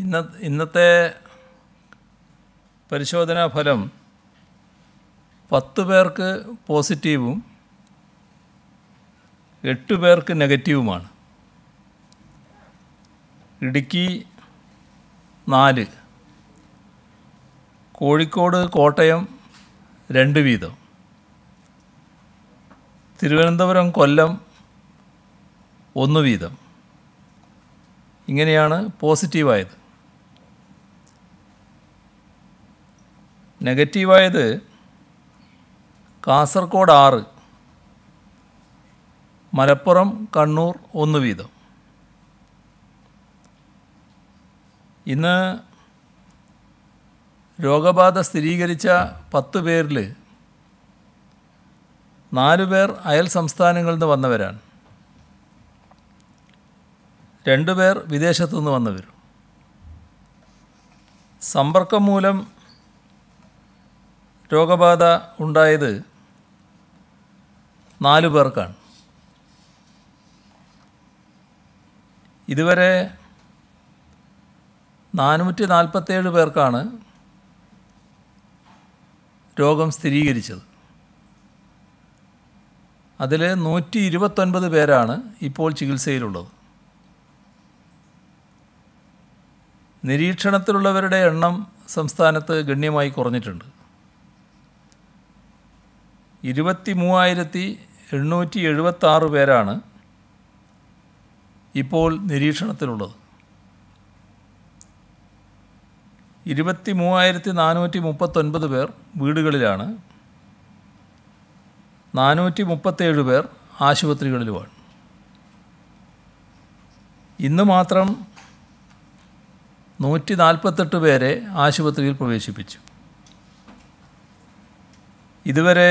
ഇന്ന ഇന്നത്തെ പരിശോധനാ ഫലം പത്ത് പേർക്ക് പോസിറ്റീവും എട്ട് പേർക്ക് നെഗറ്റീവുമാണ് ഇടുക്കി നാല് കോഴിക്കോട് കോട്ടയം രണ്ട് വീതം തിരുവനന്തപുരം കൊല്ലം ഒന്ന് വീതം ഇങ്ങനെയാണ് പോസിറ്റീവായത് നെഗറ്റീവായത് കാസർഗോഡ് ആറ് മലപ്പുറം കണ്ണൂർ ഒന്ന് വീതം ഇന്ന് രോഗബാധ സ്ഥിരീകരിച്ച പത്ത് പേരിൽ നാല് പേർ അയൽ സംസ്ഥാനങ്ങളിൽ നിന്ന് വന്നവരാണ് രണ്ടുപേർ പേർ വിദേശത്തു നിന്ന് വന്നവരും സമ്പർക്കം മൂലം രോഗബാധ ഉണ്ടായത് നാലു പേർക്കാണ് ഇതുവരെ നാനൂറ്റി നാൽപ്പത്തേഴ് പേർക്കാണ് രോഗം സ്ഥിരീകരിച്ചത് അതിൽ നൂറ്റി ഇരുപത്തൊൻപത് പേരാണ് ഇപ്പോൾ ചികിത്സയിലുള്ളത് നിരീക്ഷണത്തിലുള്ളവരുടെ എണ്ണം സംസ്ഥാനത്ത് ഗണ്യമായി കുറഞ്ഞിട്ടുണ്ട് ഇരുപത്തി മൂവായിരത്തി എണ്ണൂറ്റി എഴുപത്താറ് പേരാണ് ഇപ്പോൾ നിരീക്ഷണത്തിലുള്ളത് ഇരുപത്തി മൂവായിരത്തി നാനൂറ്റി മുപ്പത്തൊൻപത് പേർ വീടുകളിലാണ് നാനൂറ്റി മുപ്പത്തേഴ് പേർ ആശുപത്രികളിലുമാണ് ഇന്ന് മാത്രം നൂറ്റി നാൽപ്പത്തെട്ട് പേരെ ആശുപത്രിയിൽ പ്രവേശിപ്പിച്ചു ഇതുവരെ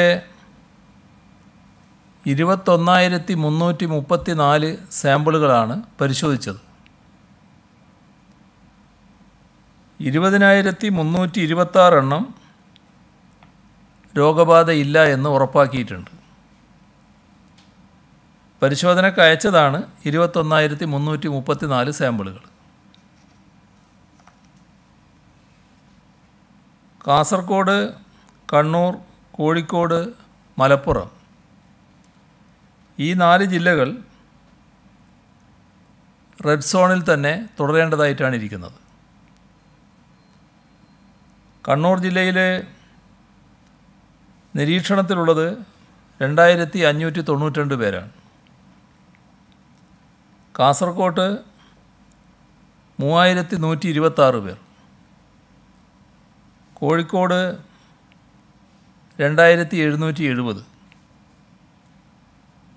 ഇരുപത്തൊന്നായിരത്തി മുന്നൂറ്റി മുപ്പത്തി നാല് സാമ്പിളുകളാണ് പരിശോധിച്ചത് ഇരുപതിനായിരത്തി മുന്നൂറ്റി ഇരുപത്താറെണ്ണം രോഗബാധയില്ല എന്ന് ഉറപ്പാക്കിയിട്ടുണ്ട് പരിശോധനയ്ക്ക് അയച്ചതാണ് ഇരുപത്തൊന്നായിരത്തി മുന്നൂറ്റി മുപ്പത്തി നാല് സാമ്പിളുകൾ കാസർഗോഡ് കണ്ണൂർ കോഴിക്കോട് മലപ്പുറം ഈ നാല് ജില്ലകൾ റെഡ് സോണിൽ തന്നെ തുടരേണ്ടതായിട്ടാണ് ഇരിക്കുന്നത് കണ്ണൂർ ജില്ലയിലെ നിരീക്ഷണത്തിലുള്ളത് രണ്ടായിരത്തി അഞ്ഞൂറ്റി തൊണ്ണൂറ്റിരണ്ട് പേരാണ് കാസർഗോട്ട് മൂവായിരത്തി നൂറ്റി ഇരുപത്താറ് പേർ കോഴിക്കോട് രണ്ടായിരത്തി എഴുന്നൂറ്റി എഴുപത്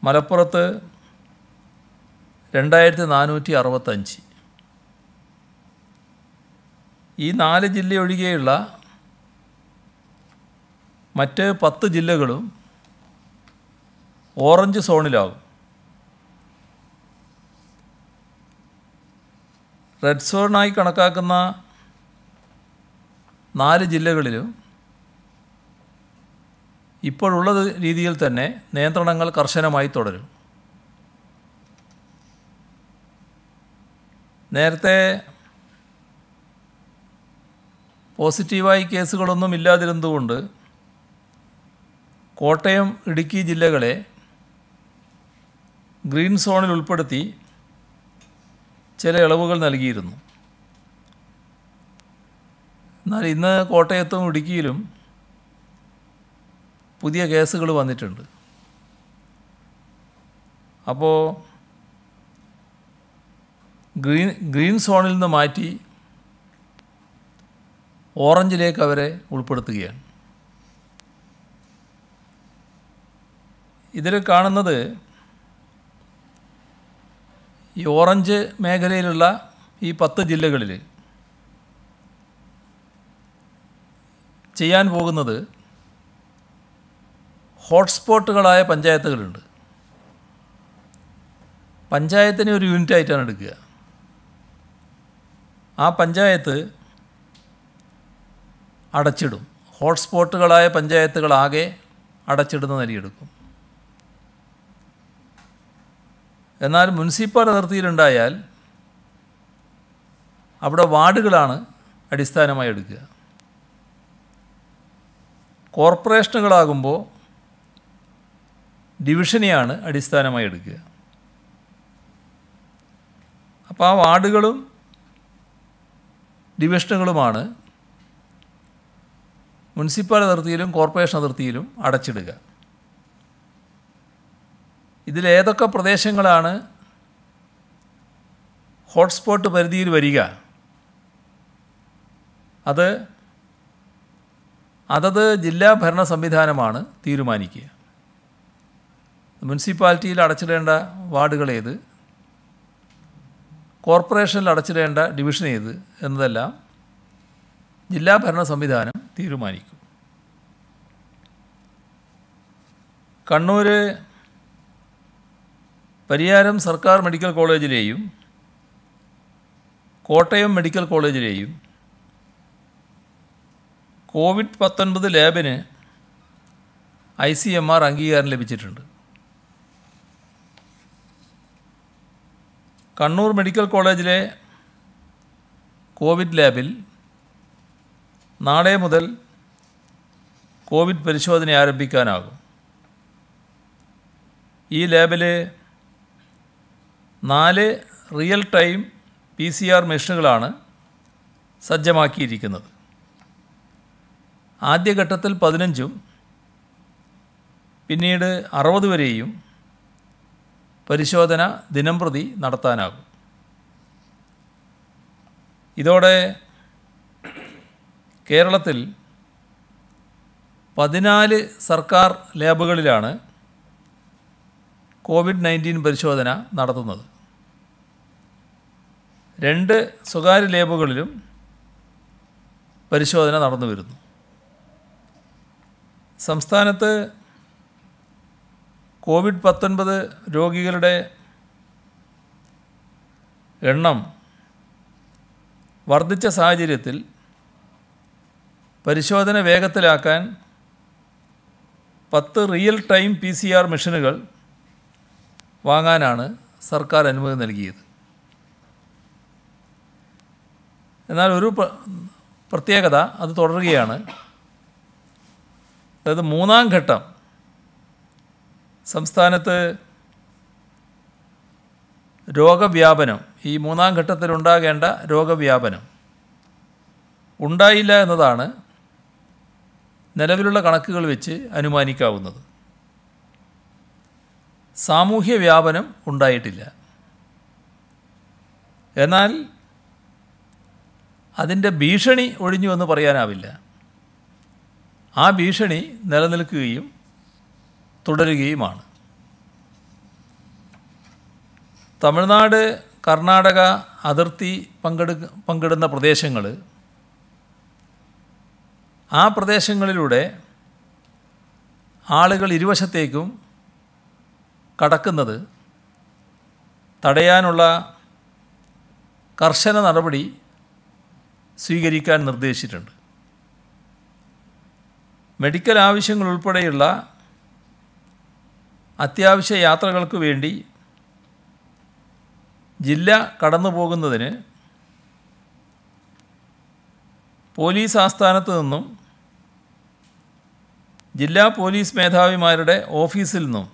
മലപ്പുറത്ത് രണ്ടായിരത്തി നാനൂറ്റി അറുപത്തഞ്ച് ഈ നാല് ജില്ലയൊഴികെയുള്ള മറ്റ് പത്ത് ജില്ലകളും ഓറഞ്ച് സോണിലാകും റെഡ് സോണായി കണക്കാക്കുന്ന നാല് ജില്ലകളിലും ഇപ്പോഴുള്ള രീതിയിൽ തന്നെ നിയന്ത്രണങ്ങൾ കർശനമായി തുടരും നേരത്തെ പോസിറ്റീവായി കേസുകളൊന്നും ഇല്ലാതിരുന്നതുകൊണ്ട് കോട്ടയം ഇടുക്കി ജില്ലകളെ ഗ്രീൻ സോണിൽ ഉൾപ്പെടുത്തി ചില ഇളവുകൾ നൽകിയിരുന്നു എന്നാൽ ഇന്ന് കോട്ടയത്തും ഇടുക്കിയിലും പുതിയ കേസുകൾ വന്നിട്ടുണ്ട് അപ്പോൾ ഗ്രീൻ ഗ്രീൻ സോണിൽ നിന്ന് മാറ്റി ഓറഞ്ചിലേക്ക് അവരെ ഉൾപ്പെടുത്തുകയാണ് ഇതിൽ കാണുന്നത് ഈ ഓറഞ്ച് മേഖലയിലുള്ള ഈ പത്ത് ജില്ലകളിൽ ചെയ്യാൻ പോകുന്നത് ഹോട്ട്സ്പോട്ടുകളായ പഞ്ചായത്തുകളുണ്ട് പഞ്ചായത്തിനെ ഒരു യൂണിറ്റായിട്ടാണ് എടുക്കുക ആ പഞ്ചായത്ത് അടച്ചിടും ഹോട്ട്സ്പോട്ടുകളായ പഞ്ചായത്തുകളാകെ അടച്ചിടുന്ന നരിയെടുക്കും എന്നാൽ മുനിസിപ്പൽ അതിർത്തിയിലുണ്ടായാൽ അവിടെ വാർഡുകളാണ് അടിസ്ഥാനമായി എടുക്കുക കോർപ്പറേഷനുകളാകുമ്പോൾ ഡിവിഷനെയാണ് അടിസ്ഥാനമായി എടുക്കുക അപ്പോൾ ആ വാർഡുകളും ഡിവിഷനുകളുമാണ് മുനിസിപ്പൽ അതിർത്തിയിലും കോർപ്പറേഷൻ അതിർത്തിയിലും അടച്ചിടുക ഇതിലേതൊക്കെ പ്രദേശങ്ങളാണ് ഹോട്ട്സ്പോട്ട് പരിധിയിൽ വരിക അത് അതത് ജില്ലാ ഭരണ സംവിധാനമാണ് തീരുമാനിക്കുക മുനിസിപ്പാലിറ്റിയിൽ അടച്ചിടേണ്ട വാർഡുകൾ ഏത് കോർപ്പറേഷനിൽ അടച്ചിടേണ്ട ഡിവിഷൻ ഏത് എന്നതെല്ലാം ജില്ലാ ഭരണ സംവിധാനം തീരുമാനിക്കും കണ്ണൂർ പരിയാരം സർക്കാർ മെഡിക്കൽ കോളേജിലെയും കോട്ടയം മെഡിക്കൽ കോളേജിലെയും കോവിഡ് പത്തൊൻപത് ലാബിന് ഐ സി എം ആർ അംഗീകാരം ലഭിച്ചിട്ടുണ്ട് കണ്ണൂർ മെഡിക്കൽ കോളേജിലെ കോവിഡ് ലാബിൽ നാളെ മുതൽ കോവിഡ് പരിശോധന ആരംഭിക്കാനാകും ഈ ലാബിലെ നാല് real time P C R മെഷീനുകളാണ് സജ്ജമാക്കിയിരിക്കുന്നത് ആദ്യഘട്ടത്തിൽ പതിനഞ്ചും പിന്നീട് അറുപത് വരെയും പരിശോധന ദിനംപ്രതി നടത്താനാകും ഇതോടെ കേരളത്തിൽ പതിനാല് സർക്കാർ ലാബുകളിലാണ് കോവിഡ് നയൻറ്റീൻ പരിശോധന നടത്തുന്നത് രണ്ട് സ്വകാര്യ ലാബുകളിലും പരിശോധന നടന്നു വരുന്നു സംസ്ഥാനത്ത് കോവിഡ് പത്തൊൻപത് രോഗികളുടെ എണ്ണം വർദ്ധിച്ച സാഹചര്യത്തിൽ പരിശോധന വേഗത്തിലാക്കാൻ പത്ത് real time P C R മെഷീനുകൾ വാങ്ങാനാണ് സർക്കാർ അനുമതി നൽകിയത് എന്നാൽ ഒരു പ്രത്യേകത അത് തുടരുകയാണ് അതായത് മൂന്നാം ഘട്ടം സംസ്ഥാനത്ത് രോഗവ്യാപനം ഈ മൂന്നാം ഘട്ടത്തിൽ ഉണ്ടാകേണ്ട രോഗവ്യാപനം ഉണ്ടായില്ല എന്നതാണ് നിലവിലുള്ള കണക്കുകൾ വെച്ച് അനുമാനിക്കാവുന്നത് സാമൂഹ്യ വ്യാപനം ഉണ്ടായിട്ടില്ല എന്നാൽ അതിൻ്റെ ഭീഷണി ഒഴിഞ്ഞു എന്ന് പറയാനാവില്ല ആ ഭീഷണി നിലനിൽക്കുകയും തുടരുകയുമാണ് തമിഴ്നാട് കർണാടക അതിർത്തി പങ്കെടു പങ്കിടുന്ന പ്രദേശങ്ങൾ ആ പ്രദേശങ്ങളിലൂടെ ആളുകൾ ഇരുവശത്തേക്കും കടക്കുന്നത് തടയാനുള്ള കർശന നടപടി സ്വീകരിക്കാൻ നിർദ്ദേശിച്ചിട്ടുണ്ട് മെഡിക്കൽ ആവശ്യങ്ങൾ ഉൾപ്പെടെയുള്ള അത്യാവശ്യ യാത്രകൾക്ക് വേണ്ടി ജില്ല കടന്നു പോകുന്നതിന് പോലീസ് ആസ്ഥാനത്ത് നിന്നും ജില്ലാ പോലീസ് മേധാവിമാരുടെ ഓഫീസിൽ നിന്നും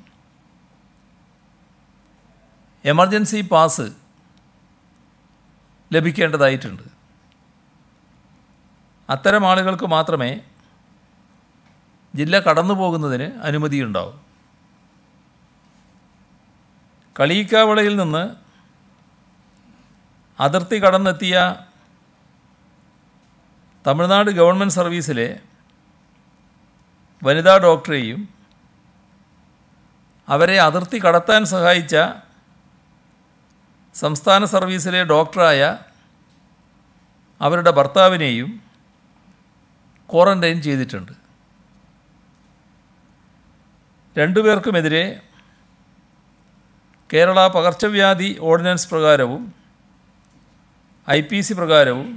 എമർജൻസി പാസ് ലഭിക്കേണ്ടതായിട്ടുണ്ട് അത്തരം ആളുകൾക്ക് മാത്രമേ ജില്ല കടന്നു പോകുന്നതിന് അനുമതിയുണ്ടാവും കളിയിക്കാവളയിൽ നിന്ന് അതിർത്തി കടന്നെത്തിയ തമിഴ്നാട് ഗവൺമെൻറ് സർവീസിലെ വനിതാ ഡോക്ടറെയും അവരെ അതിർത്തി കടത്താൻ സഹായിച്ച സംസ്ഥാന സർവീസിലെ ഡോക്ടറായ അവരുടെ ഭർത്താവിനെയും ക്വാറൻറ്റൈൻ ചെയ്തിട്ടുണ്ട് രണ്ടുപേർക്കുമെതിരെ കേരള പകർച്ചവ്യാധി ഓർഡിനൻസ് പ്രകാരവും ഐ പി സി പ്രകാരവും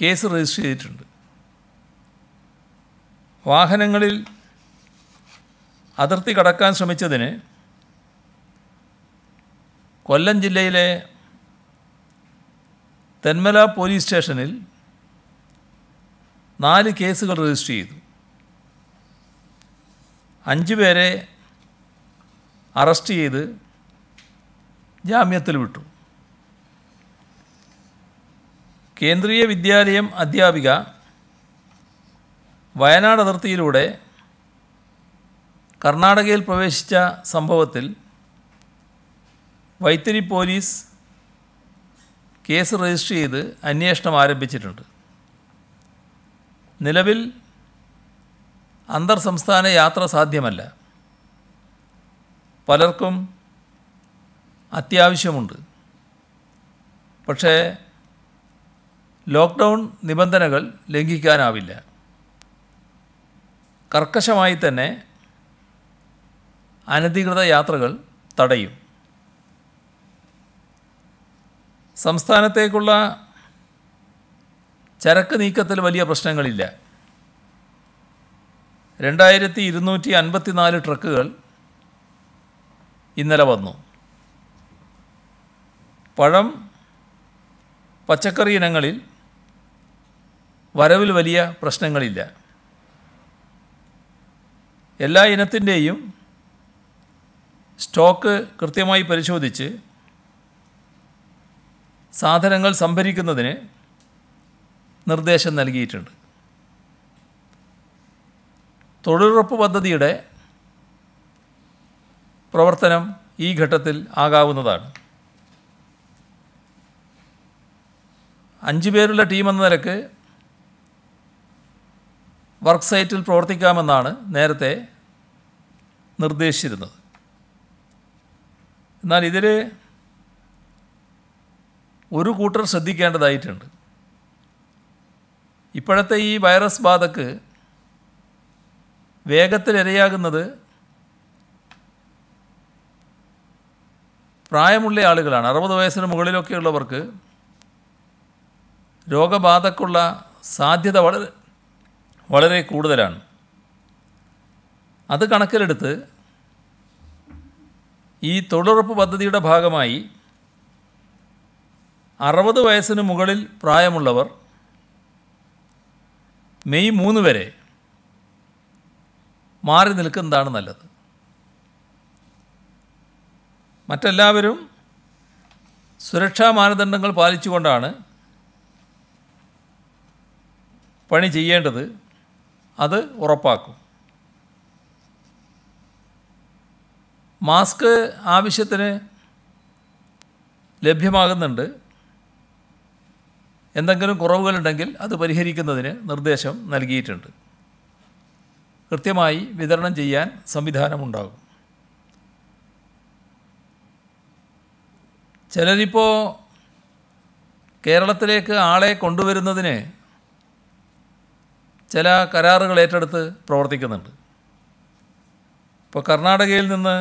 കേസ് രജിസ്റ്റർ ചെയ്തിട്ടുണ്ട് വാഹനങ്ങളിൽ അതിർത്തി കടക്കാൻ ശ്രമിച്ചതിന് കൊല്ലം ജില്ലയിലെ തെന്മല പോലീസ് സ്റ്റേഷനിൽ നാല് കേസുകൾ രജിസ്റ്റർ ചെയ്തു അഞ്ച് പേരെ അറസ്റ്റ് ചെയ്ത് ജാമ്യത്തിൽ വിട്ടു കേന്ദ്രീയ വിദ്യാലയം അധ്യാപിക വയനാട് അതിർത്തിയിലൂടെ കർണാടകയിൽ പ്രവേശിച്ച സംഭവത്തിൽ വൈത്തിരി പോലീസ് കേസ് രജിസ്റ്റർ ചെയ്ത് അന്വേഷണം ആരംഭിച്ചിട്ടുണ്ട് നിലവിൽ അന്തർ സംസ്ഥാന യാത്ര സാധ്യമല്ല പലർക്കും അത്യാവശ്യമുണ്ട് പക്ഷേ ലോക്ക്ഡൗൺ നിബന്ധനകൾ ലംഘിക്കാനാവില്ല കർക്കശമായി തന്നെ അനധികൃത യാത്രകൾ തടയും സംസ്ഥാനത്തേക്കുള്ള ചരക്ക് നീക്കത്തിൽ വലിയ പ്രശ്നങ്ങളില്ല രണ്ടായിരത്തി ഇരുന്നൂറ്റി അൻപത്തിനാല് ട്രക്കുകൾ ഇന്നലെ വന്നു പഴം പച്ചക്കറി ഇനങ്ങളിൽ വരവിൽ വലിയ പ്രശ്നങ്ങളില്ല എല്ലാ ഇനത്തിൻ്റെയും സ്റ്റോക്ക് കൃത്യമായി പരിശോധിച്ച് സാധനങ്ങൾ സംഭരിക്കുന്നതിന് നിർദ്ദേശം നൽകിയിട്ടുണ്ട് തൊഴിലുറപ്പ് പദ്ധതിയുടെ പ്രവർത്തനം ഈ ഘട്ടത്തിൽ ആകാവുന്നതാണ് അഞ്ച് പേരുള്ള ടീം എന്ന നിലക്ക് വർക്ക് സൈറ്റിൽ പ്രവർത്തിക്കാമെന്നാണ് നേരത്തെ നിർദ്ദേശിച്ചിരുന്നത് എന്നാൽ ഇതിൽ ഒരു കൂട്ടർ ശ്രദ്ധിക്കേണ്ടതായിട്ടുണ്ട് ഇപ്പോഴത്തെ ഈ വൈറസ് ബാധക്ക് വേഗത്തിൽ ഇരയാകുന്നത് പ്രായമുള്ള ആളുകളാണ് അറുപത് വയസ്സിന് മുകളിലൊക്കെയുള്ളവർക്ക് രോഗബാധക്കുള്ള സാധ്യത വളരെ വളരെ കൂടുതലാണ് അത് കണക്കിലെടുത്ത് ഈ തൊഴിലുറപ്പ് പദ്ധതിയുടെ ഭാഗമായി അറുപത് വയസ്സിന് മുകളിൽ പ്രായമുള്ളവർ മെയ് മൂന്ന് വരെ മാറി നിൽക്കുന്നതാണ് നല്ലത് മറ്റെല്ലാവരും സുരക്ഷാ മാനദണ്ഡങ്ങൾ പാലിച്ചുകൊണ്ടാണ് പണി ചെയ്യേണ്ടത് അത് ഉറപ്പാക്കും മാസ്ക് ആവശ്യത്തിന് ലഭ്യമാകുന്നുണ്ട് എന്തെങ്കിലും കുറവുകളുണ്ടെങ്കിൽ അത് പരിഹരിക്കുന്നതിന് നിർദ്ദേശം നൽകിയിട്ടുണ്ട് കൃത്യമായി വിതരണം ചെയ്യാൻ സംവിധാനമുണ്ടാകും ചിലരിപ്പോൾ കേരളത്തിലേക്ക് ആളെ കൊണ്ടുവരുന്നതിന് ചില കരാറുകൾ ഏറ്റെടുത്ത് പ്രവർത്തിക്കുന്നുണ്ട് ഇപ്പോൾ കർണാടകയിൽ നിന്ന്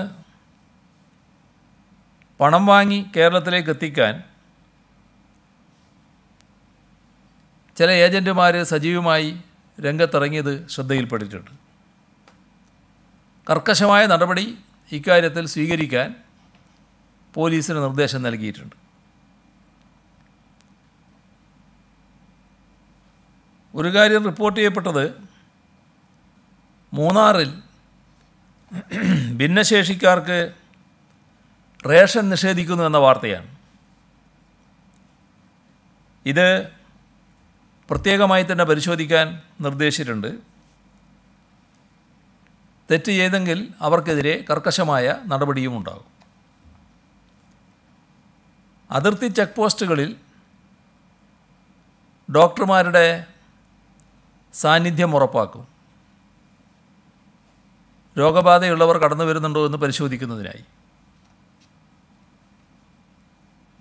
പണം വാങ്ങി കേരളത്തിലേക്ക് എത്തിക്കാൻ ചില ഏജൻറ്റുമാർ സജീവമായി രംഗത്തിറങ്ങിയത് ശ്രദ്ധയിൽപ്പെട്ടിട്ടുണ്ട് കർക്കശമായ നടപടി ഇക്കാര്യത്തിൽ സ്വീകരിക്കാൻ പോലീസിന് നിർദ്ദേശം നൽകിയിട്ടുണ്ട് ഒരു കാര്യം റിപ്പോർട്ട് ചെയ്യപ്പെട്ടത് മൂന്നാറിൽ ഭിന്നശേഷിക്കാർക്ക് റേഷൻ നിഷേധിക്കുന്നു എന്ന വാർത്തയാണ് ഇത് പ്രത്യേകമായി തന്നെ പരിശോധിക്കാൻ നിർദ്ദേശിച്ചിട്ടുണ്ട് തെറ്റ് ചെയ്തെങ്കിൽ അവർക്കെതിരെ കർക്കശമായ നടപടിയും ഉണ്ടാകും അതിർത്തി ചെക്ക് പോസ്റ്റുകളിൽ ഡോക്ടർമാരുടെ സാന്നിധ്യം ഉറപ്പാക്കും രോഗബാധയുള്ളവർ കടന്നു വരുന്നുണ്ടോ എന്ന് പരിശോധിക്കുന്നതിനായി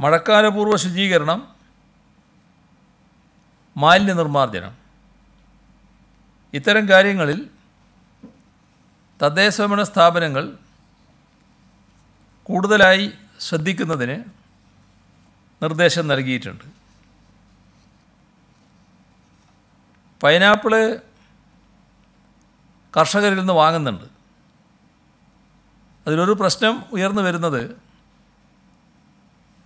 മഴക്കാലപൂർവ്വ ശുചീകരണം മാലിന്യ നിർമ്മാർജ്ജനം ഇത്തരം കാര്യങ്ങളിൽ തദ്ദേശ സ്ഥാപനങ്ങൾ കൂടുതലായി ശ്രദ്ധിക്കുന്നതിന് നിർദ്ദേശം നൽകിയിട്ടുണ്ട് പൈനാപ്പിള് കർഷകരിൽ നിന്ന് വാങ്ങുന്നുണ്ട് അതിലൊരു പ്രശ്നം ഉയർന്നു വരുന്നത്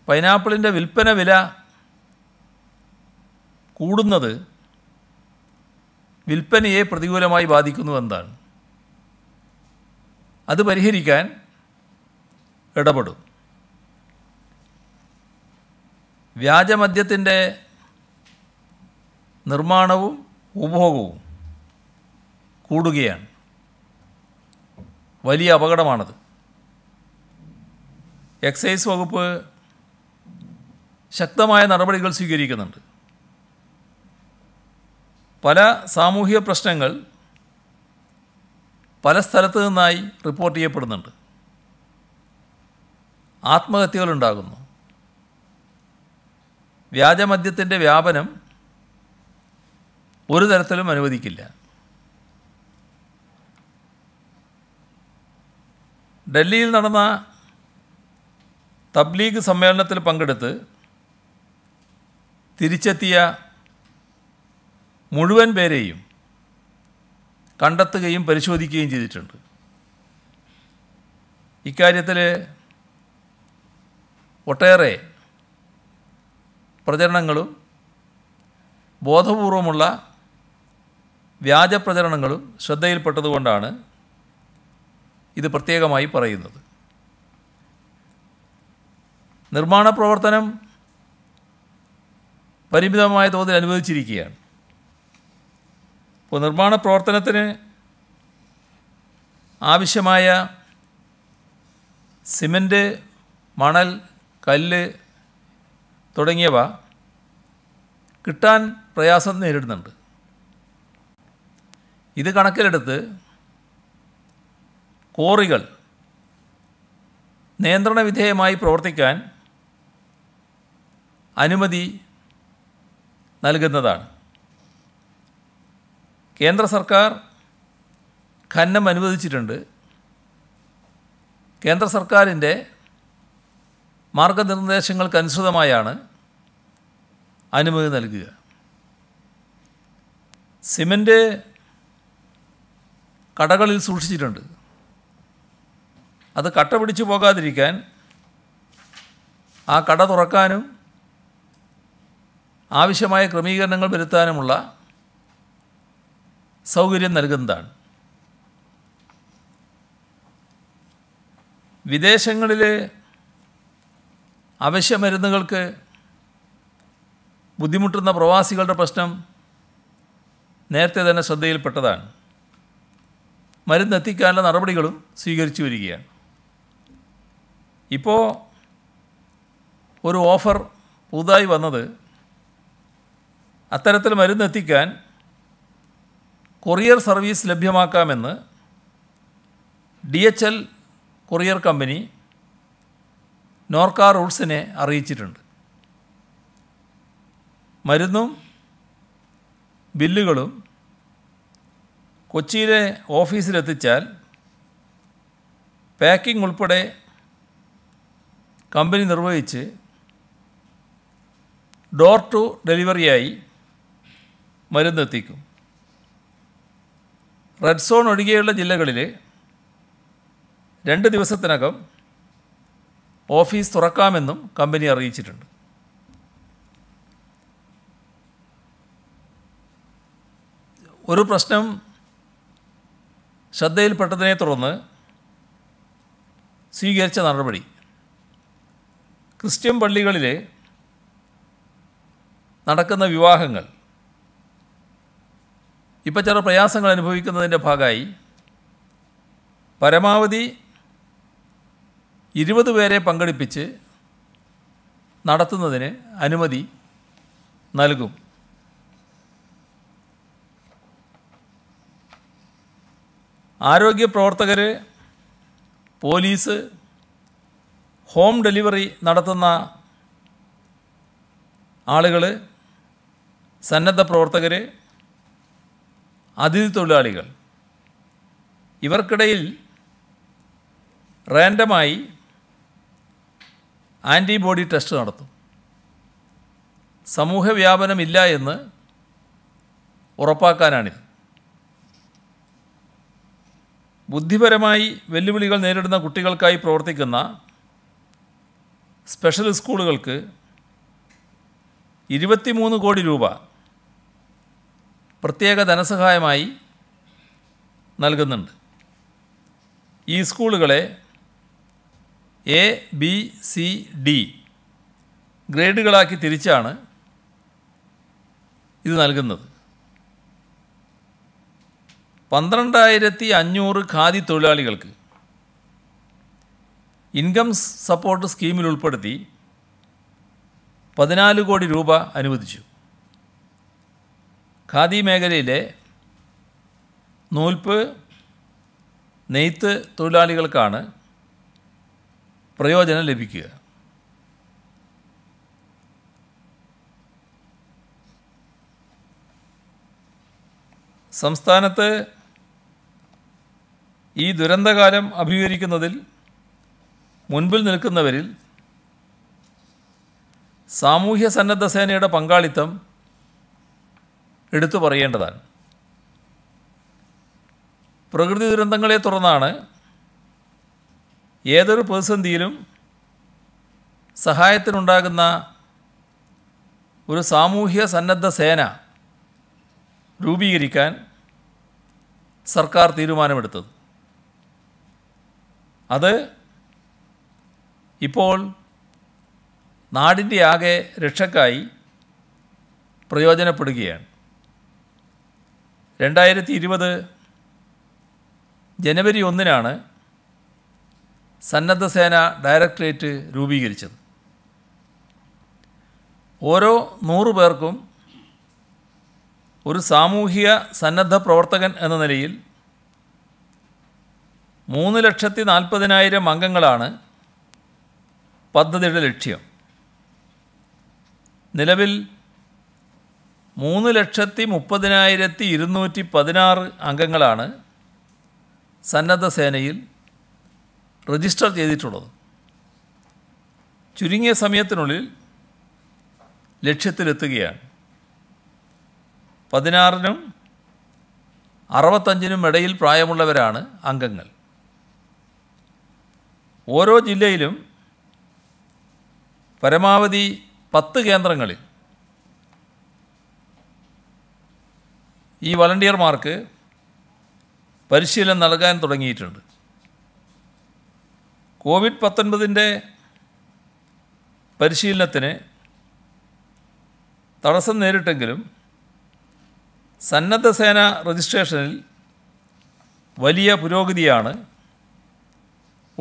പൈനാപ്പിളിൻ്റെ വിൽപ്പന വില കൂടുന്നത് വിൽപ്പനയെ പ്രതികൂലമായി ബാധിക്കുന്നു എന്നാണ് അത് പരിഹരിക്കാൻ ഇടപെടും വ്യാജമദ്യത്തിൻ്റെ നിർമ്മാണവും ഉപഭോഗവും കൂടുകയാണ് വലിയ അപകടമാണത് എക്സൈസ് വകുപ്പ് ശക്തമായ നടപടികൾ സ്വീകരിക്കുന്നുണ്ട് പല സാമൂഹിക പ്രശ്നങ്ങൾ പല സ്ഥലത്തു നിന്നായി റിപ്പോർട്ട് ചെയ്യപ്പെടുന്നുണ്ട് ആത്മഹത്യകളുണ്ടാകുന്നു വ്യാജമദ്യത്തിൻ്റെ വ്യാപനം ഒരു തരത്തിലും അനുവദിക്കില്ല ഡൽഹിയിൽ നടന്ന തബ്ലീഗ് സമ്മേളനത്തിൽ പങ്കെടുത്ത് തിരിച്ചെത്തിയ മുഴുവൻ പേരെയും കണ്ടെത്തുകയും പരിശോധിക്കുകയും ചെയ്തിട്ടുണ്ട് ഇക്കാര്യത്തിൽ ഒട്ടേറെ പ്രചരണങ്ങളും ബോധപൂർവമുള്ള വ്യാജ പ്രചരണങ്ങളും ശ്രദ്ധയിൽപ്പെട്ടതുകൊണ്ടാണ് ഇത് പ്രത്യേകമായി പറയുന്നത് നിർമ്മാണ പ്രവർത്തനം പരിമിതമായ തോതിൽ അനുവദിച്ചിരിക്കുകയാണ് ഇപ്പോൾ നിർമ്മാണ പ്രവർത്തനത്തിന് ആവശ്യമായ സിമൻറ്റ് മണൽ കല്ല് തുടങ്ങിയവ കിട്ടാൻ പ്രയാസം നേരിടുന്നുണ്ട് ഇത് കണക്കിലെടുത്ത് കോറികൾ നിയന്ത്രണ വിധേയമായി പ്രവർത്തിക്കാൻ അനുമതി നൽകുന്നതാണ് കേന്ദ്ര സർക്കാർ ഖനനം അനുവദിച്ചിട്ടുണ്ട് കേന്ദ്ര സർക്കാരിൻ്റെ അനുസൃതമായാണ് അനുമതി നൽകുക സിമൻ്റ് കടകളിൽ സൂക്ഷിച്ചിട്ടുണ്ട് അത് കട്ട പിടിച്ചു പോകാതിരിക്കാൻ ആ കട തുറക്കാനും ആവശ്യമായ ക്രമീകരണങ്ങൾ വരുത്താനുമുള്ള സൗകര്യം നൽകുന്നതാണ് വിദേശങ്ങളിലെ അവശ്യ മരുന്നുകൾക്ക് ബുദ്ധിമുട്ടുന്ന പ്രവാസികളുടെ പ്രശ്നം നേരത്തെ തന്നെ ശ്രദ്ധയിൽപ്പെട്ടതാണ് മരുന്നെത്തിക്കാനുള്ള നടപടികളും സ്വീകരിച്ചു വരികയാണ് ഇപ്പോൾ ഒരു ഓഫർ പുതുതായി വന്നത് അത്തരത്തിൽ മരുന്നെത്തിക്കാൻ കൊറിയർ സർവീസ് ലഭ്യമാക്കാമെന്ന് D H L courier company Norka റൂൾസിനെ അറിയിച്ചിട്ടുണ്ട് മരുന്നും ബില്ലുകളും കൊച്ചിയിലെ ഓഫീസിലെത്തിച്ചാൽ പാക്കിംഗ് ഉൾപ്പെടെ കമ്പനി നിർവഹിച്ച് ഡോർ ടു ഡെലിവറിയായി മരുന്നെത്തിക്കും റെഡ് സോൺ ഒഴികെയുള്ള ജില്ലകളിൽ രണ്ട് ദിവസത്തിനകം ഓഫീസ് തുറക്കാമെന്നും കമ്പനി അറിയിച്ചിട്ടുണ്ട് ഒരു പ്രശ്നം ശ്രദ്ധയിൽപ്പെട്ടതിനെ തുടർന്ന് സ്വീകരിച്ച നടപടി ക്രിസ്ത്യൻ പള്ളികളിൽ നടക്കുന്ന വിവാഹങ്ങൾ ഇപ്പം ചില പ്രയാസങ്ങൾ അനുഭവിക്കുന്നതിൻ്റെ ഭാഗമായി പരമാവധി ഇരുപത് പേരെ പങ്കെടുപ്പിച്ച് നടത്തുന്നതിന് അനുമതി നൽകും ആരോഗ്യ പ്രവർത്തകർ പോലീസ് ഹോം ഡെലിവറി നടത്തുന്ന ആളുകൾ സന്നദ്ധ പ്രവർത്തകർ അതിഥി തൊഴിലാളികൾ ഇവർക്കിടയിൽ റാൻഡമായി ആൻറ്റിബോഡി ടെസ്റ്റ് നടത്തും സമൂഹ വ്യാപനമില്ല എന്ന് ഉറപ്പാക്കാനാണിത് ബുദ്ധിപരമായി വെല്ലുവിളികൾ നേരിടുന്ന കുട്ടികൾക്കായി പ്രവർത്തിക്കുന്ന സ്പെഷ്യൽ സ്കൂളുകൾക്ക് ഇരുപത്തിമൂന്ന് കോടി രൂപ പ്രത്യേക ധനസഹായമായി നൽകുന്നുണ്ട് ഈ സ്കൂളുകളെ എ ബി സി ഡി ഗ്രേഡുകളാക്കി തിരിച്ചാണ് ഇത് നൽകുന്നത് പന്ത്രണ്ടായിരത്തി അഞ്ഞൂറ് ഖാദി തൊഴിലാളികൾക്ക് ഇൻകം സപ്പോർട്ട് സ്കീമിൽ ഉൾപ്പെടുത്തി പതിനാല് കോടി രൂപ അനുവദിച്ചു ഖാദി മേഖലയിലെ നൂൽപ്പ് നെയ്ത്ത് തൊഴിലാളികൾക്കാണ് പ്രയോജനം ലഭിക്കുക സംസ്ഥാനത്ത് ഈ ദുരന്തകാലം അഭിമുഖീകരിക്കുന്നതിൽ മുൻപിൽ നിൽക്കുന്നവരിൽ സാമൂഹ്യ സന്നദ്ധ സേനയുടെ പങ്കാളിത്തം എടുത്തു പറയേണ്ടതാണ് പ്രകൃതി ദുരന്തങ്ങളെ തുടർന്നാണ് ഏതൊരു പ്രതിസന്ധിയിലും സഹായത്തിനുണ്ടാകുന്ന ഒരു സാമൂഹ്യ സന്നദ്ധ സേന രൂപീകരിക്കാൻ സർക്കാർ തീരുമാനമെടുത്തത് അത് ഇപ്പോൾ നാടിൻ്റെ ആകെ രക്ഷക്കായി പ്രയോജനപ്പെടുകയാണ് രണ്ടായിരത്തി ഇരുപത് ജനുവരി ഒന്നിനാണ് സന്നദ്ധ സേന ഡയറക്ടറേറ്റ് രൂപീകരിച്ചത് ഓരോ നൂറ് പേർക്കും ഒരു സാമൂഹിക സന്നദ്ധ പ്രവർത്തകൻ എന്ന നിലയിൽ മൂന്ന് ലക്ഷത്തി നാൽപ്പതിനായിരം അംഗങ്ങളാണ് പദ്ധതിയുടെ ലക്ഷ്യം നിലവിൽ മൂന്ന് ലക്ഷത്തി മുപ്പതിനായിരത്തി ഇരുന്നൂറ്റി പതിനാറ് അംഗങ്ങളാണ് സന്നദ്ധ സേനയിൽ രജിസ്റ്റർ ചെയ്തിട്ടുള്ളത് ചുരുങ്ങിയ സമയത്തിനുള്ളിൽ ലക്ഷ്യത്തിലെത്തുകയാണ് പതിനാറിനും അറുപത്തഞ്ചിനും ഇടയിൽ പ്രായമുള്ളവരാണ് അംഗങ്ങൾ ഓരോ ജില്ലയിലും പരമാവധി പത്ത് കേന്ദ്രങ്ങളിൽ ഈ വളണ്ടിയർമാർക്ക് പരിശീലനം നൽകാൻ തുടങ്ങിയിട്ടുണ്ട് കോവിഡ് പത്തൊൻപതിൻ്റെ പരിശീലനത്തിന് തടസ്സം നേരിട്ടെങ്കിലും സന്നദ്ധ സേന രജിസ്ട്രേഷനിൽ വലിയ പുരോഗതിയാണ്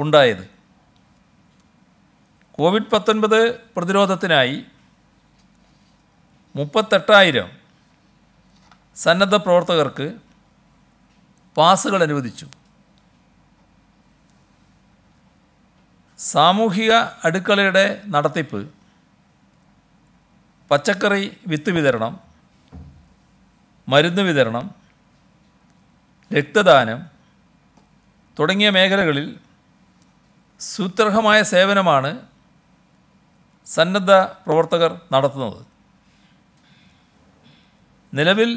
ഉണ്ടായത് കോവിഡ് പത്തൊൻപത് പ്രതിരോധത്തിനായി മുപ്പത്തെട്ടായിരം സന്നദ്ധ പ്രവർത്തകർക്ക് പാസുകൾ അനുവദിച്ചു സാമൂഹിക അടുക്കളയുടെ നടത്തിപ്പ് പച്ചക്കറി വിത്ത് വിതരണം മരുന്ന് വിതരണം രക്തദാനം തുടങ്ങിയ മേഖലകളിൽ സൂത്രഹമായ സേവനമാണ് സന്നദ്ധ പ്രവർത്തകർ നടത്തുന്നത് നിലവിൽ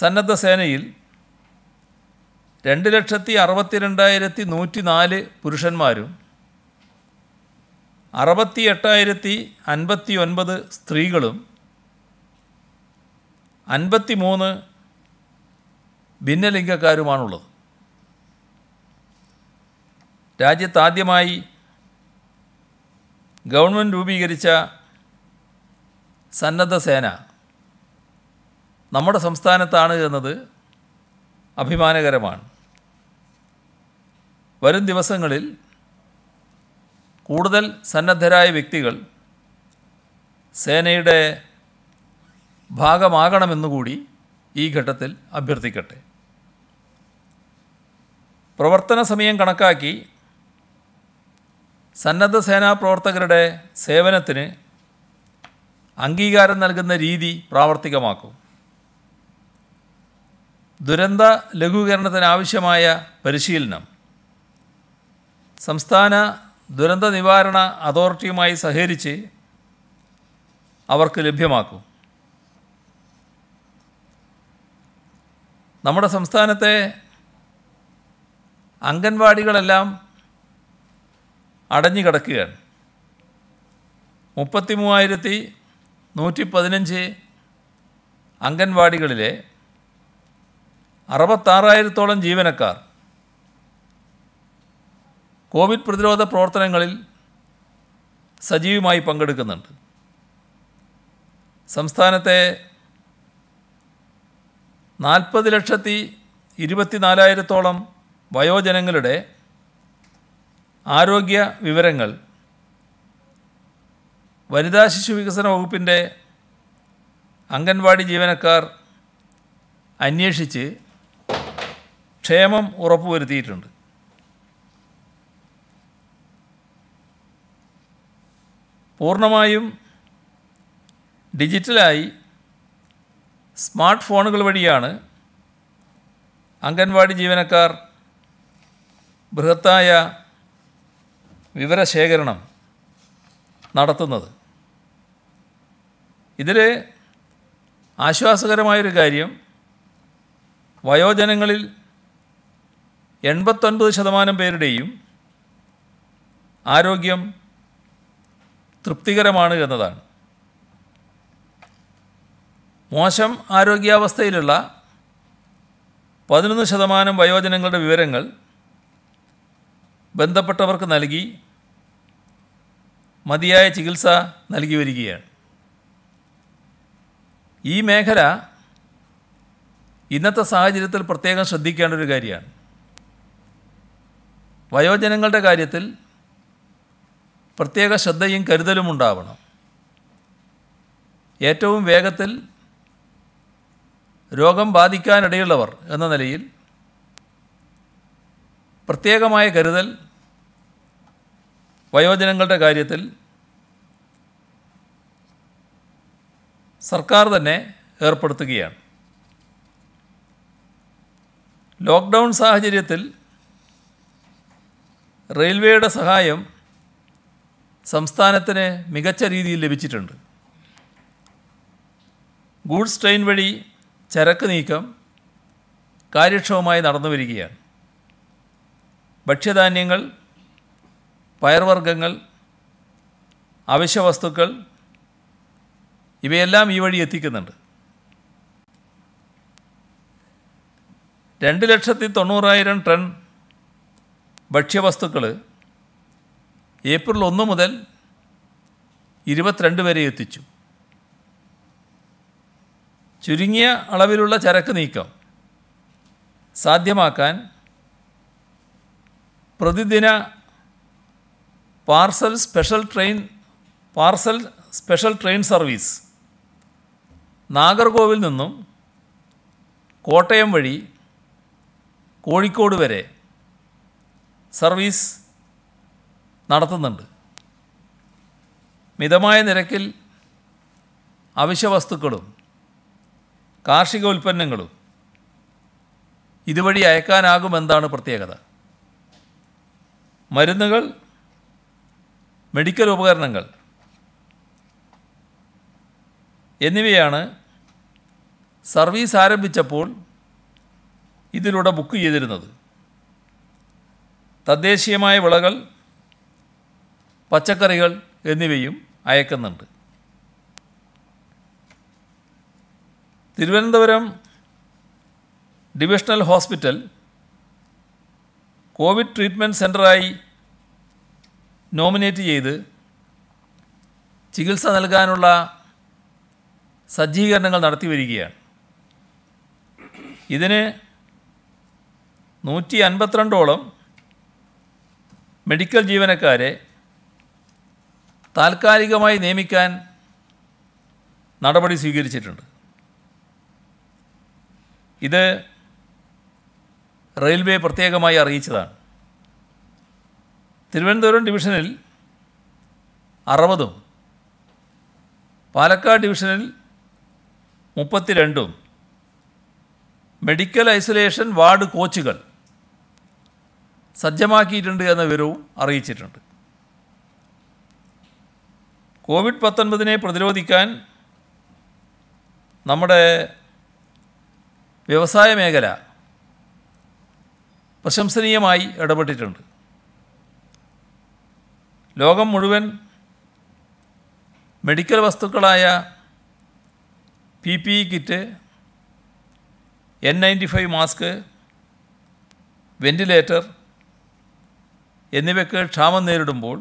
സന്നദ്ധ സേനയിൽ രണ്ട് ലക്ഷത്തി അറുപത്തി രണ്ടായിരത്തി നൂറ്റി നാല് പുരുഷന്മാരും അറുപത്തി എട്ടായിരത്തി അൻപത്തി ഒൻപത് സ്ത്രീകളും അൻപത്തി മൂന്ന് ഭിന്നലിംഗക്കാരുമാണുള്ളത് രാജ്യത്താദ്യമായി ഗവൺമെൻറ് രൂപീകരിച്ച സന്നദ്ധ സേന നമ്മുടെ സംസ്ഥാനത്താണ് എന്നത് അഭിമാനകരമാണ് വരും ദിവസങ്ങളിൽ കൂടുതൽ സന്നദ്ധരായ വ്യക്തികൾ സേനയുടെ ഭാഗമാകണമെന്നുകൂടി ഈ ഘട്ടത്തിൽ അഭ്യർത്ഥിക്കട്ടെ പ്രവർത്തന സമയം കണക്കാക്കി സന്നദ്ധ സേനാ പ്രവർത്തകരുടെ സേവനത്തിന് അംഗീകാരം നൽകുന്ന രീതി പ്രാവർത്തികമാക്കും ദുരന്ത ലഘൂകരണത്തിനാവശ്യമായ പരിശീലനം സംസ്ഥാന ദുരന്ത നിവാരണ അതോറിറ്റിയുമായി സഹകരിച്ച് അവർക്ക് ലഭ്യമാക്കും നമ്മുടെ സംസ്ഥാനത്തെ അംഗൻവാടികളെല്ലാം അടഞ്ഞു കിടക്കുകയാണ് മുപ്പത്തി മൂവായിരത്തി നൂറ്റി പതിനഞ്ച് അംഗൻവാടികളിലെ അറുപത്താറായിരത്തോളം ജീവനക്കാർ കോവിഡ് പ്രതിരോധ പ്രവർത്തനങ്ങളിൽ സജീവമായി പങ്കെടുക്കുന്നുണ്ട് സംസ്ഥാനത്തെ നാൽപ്പത് ലക്ഷത്തി നാലായിരത്തോളം വയോജനങ്ങളുടെ ആരോഗ്യ വിവരങ്ങൾ വനിതാ ശിശു വികസന വകുപ്പിൻ്റെ അംഗൻവാടി ജീവനക്കാർ അന്വേഷിച്ച് ക്ഷേമം ഉറപ്പുവരുത്തിയിട്ടുണ്ട് പൂർണ്ണമായും ഡിജിറ്റലായി സ്മാർട്ട് ഫോണുകൾ വഴിയാണ് അംഗൻവാടി ജീവനക്കാർ ബൃഹത്തായ വിവരശേഖരണം നടത്തുന്നത് ഇതിൽ ആശ്വാസകരമായൊരു കാര്യം വയോജനങ്ങളിൽ എൺപത്തൊൻപത് ശതമാനം പേരുടെയും ആരോഗ്യം തൃപ്തികരമാണ് എന്നതാണ് മോശം ആരോഗ്യാവസ്ഥയിലുള്ള പതിനൊന്ന് ശതമാനം വയോജനങ്ങളുടെ വിവരങ്ങൾ ബന്ധപ്പെട്ടവർക്ക് നൽകി മതിയായ ചികിത്സ നൽകി വരികയാണ് ഈ മേഖല ഇന്നത്തെ സാഹചര്യത്തിൽ പ്രത്യേകം ശ്രദ്ധിക്കേണ്ട ഒരു കാര്യമാണ് വയോജനങ്ങളുടെ കാര്യത്തിൽ പ്രത്യേക ശ്രദ്ധയും കരുതലും ഉണ്ടാവണം ഏറ്റവും വേഗത്തിൽ രോഗം ബാധിക്കാനിടയുള്ളവർ എന്ന നിലയിൽ പ്രത്യേകമായ കരുതൽ വയോജനങ്ങളുടെ കാര്യത്തിൽ സർക്കാർ തന്നെ ഏർപ്പെടുത്തുകയാണ് ലോക്ക്ഡൗൺ സാഹചര്യത്തിൽ റെയിൽവേയുടെ സഹായം സംസ്ഥാനത്തിന് മികച്ച രീതിയിൽ ലഭിച്ചിട്ടുണ്ട് ഗൂഡ്സ് ട്രെയിൻ വഴി ചരക്ക് നീക്കം കാര്യക്ഷമമായി നടന്നു വരികയാണ് ഭക്ഷ്യധാന്യങ്ങൾ പയർവർഗ്ഗങ്ങൾ അവശ്യവസ്തുക്കൾ ഇവയെല്ലാം ഈ വഴി എത്തിക്കുന്നുണ്ട് രണ്ട് ലക്ഷത്തി തൊണ്ണൂറായിരം ടൺ ഭക്ഷ്യവസ്തുക്കൾ ഏപ്രിൽ ഒന്ന് മുതൽ ഇരുപത്തിരണ്ട് വരെ എത്തിച്ചു ചുരുങ്ങിയ അളവിലുള്ള ചരക്ക് നീക്കം സാധ്യമാക്കാൻ പ്രതിദിന parcel special train parcel special train service Nagercoil നിന്നും കോട്ടയം വഴി കോഴിക്കോട് വരെ സർവീസ് നടത്തുന്നുണ്ട് മിതമായ നിരക്കിൽ അവശ്യവസ്തുക്കളും കാർഷിക ഉൽപ്പന്നങ്ങളും ഇതുവഴി അയക്കാനാകുമെന്നാണ് പ്രത്യേകത മരുന്നുകൾ മെഡിക്കൽ ഉപകരണങ്ങൾ എന്നിവയാണ് സർവീസ് ആരംഭിച്ചപ്പോൾ ഇതിലൂടെ ബുക്ക് ചെയ്തിരുന്നത് തദ്ദേശീയമായ വിളകൾ പച്ചക്കറികൾ എന്നിവയും അയക്കുന്നുണ്ട് തിരുവനന്തപുരം ഡിവിഷണൽ ഹോസ്പിറ്റൽ കോവിഡ് ട്രീറ്റ്മെൻറ്റ് സെൻ്ററായി നോമിനേറ്റ് ചെയ്ത് ചികിത്സ നൽകാനുള്ള സജ്ജീകരണങ്ങൾ നടത്തി വരികയാണ് ഇതിന് നൂറ്റി അൻപത്തിരണ്ടോളം മെഡിക്കൽ ജീവനക്കാരെ താൽക്കാലികമായി നിയമിക്കാൻ നടപടി സ്വീകരിച്ചിട്ടുണ്ട് ഇത് റെയിൽവേ പ്രത്യേകമായി അറിയിച്ചതാണ് തിരുവനന്തപുരം ഡിവിഷനിൽ അറുപതും പാലക്കാട് ഡിവിഷനിൽ മുപ്പത്തിരണ്ടും മെഡിക്കൽ ഐസൊലേഷൻ വാർഡ് കോച്ചുകൾ സജ്ജമാക്കിയിട്ടുണ്ട് എന്ന വിവരവും അറിയിച്ചിട്ടുണ്ട് കോവിഡ് പത്തൊൻപതിനെ പ്രതിരോധിക്കാൻ നമ്മുടെ വ്യവസായ മേഖല പ്രശംസനീയമായി ഇടപെട്ടിട്ടുണ്ട് ലോകം മുഴുവൻ മെഡിക്കൽ വസ്തുക്കളായ P P E kit N ninety five mask ventilator എന്നിവയ്ക്ക് ക്ഷാമം നേരിടുമ്പോൾ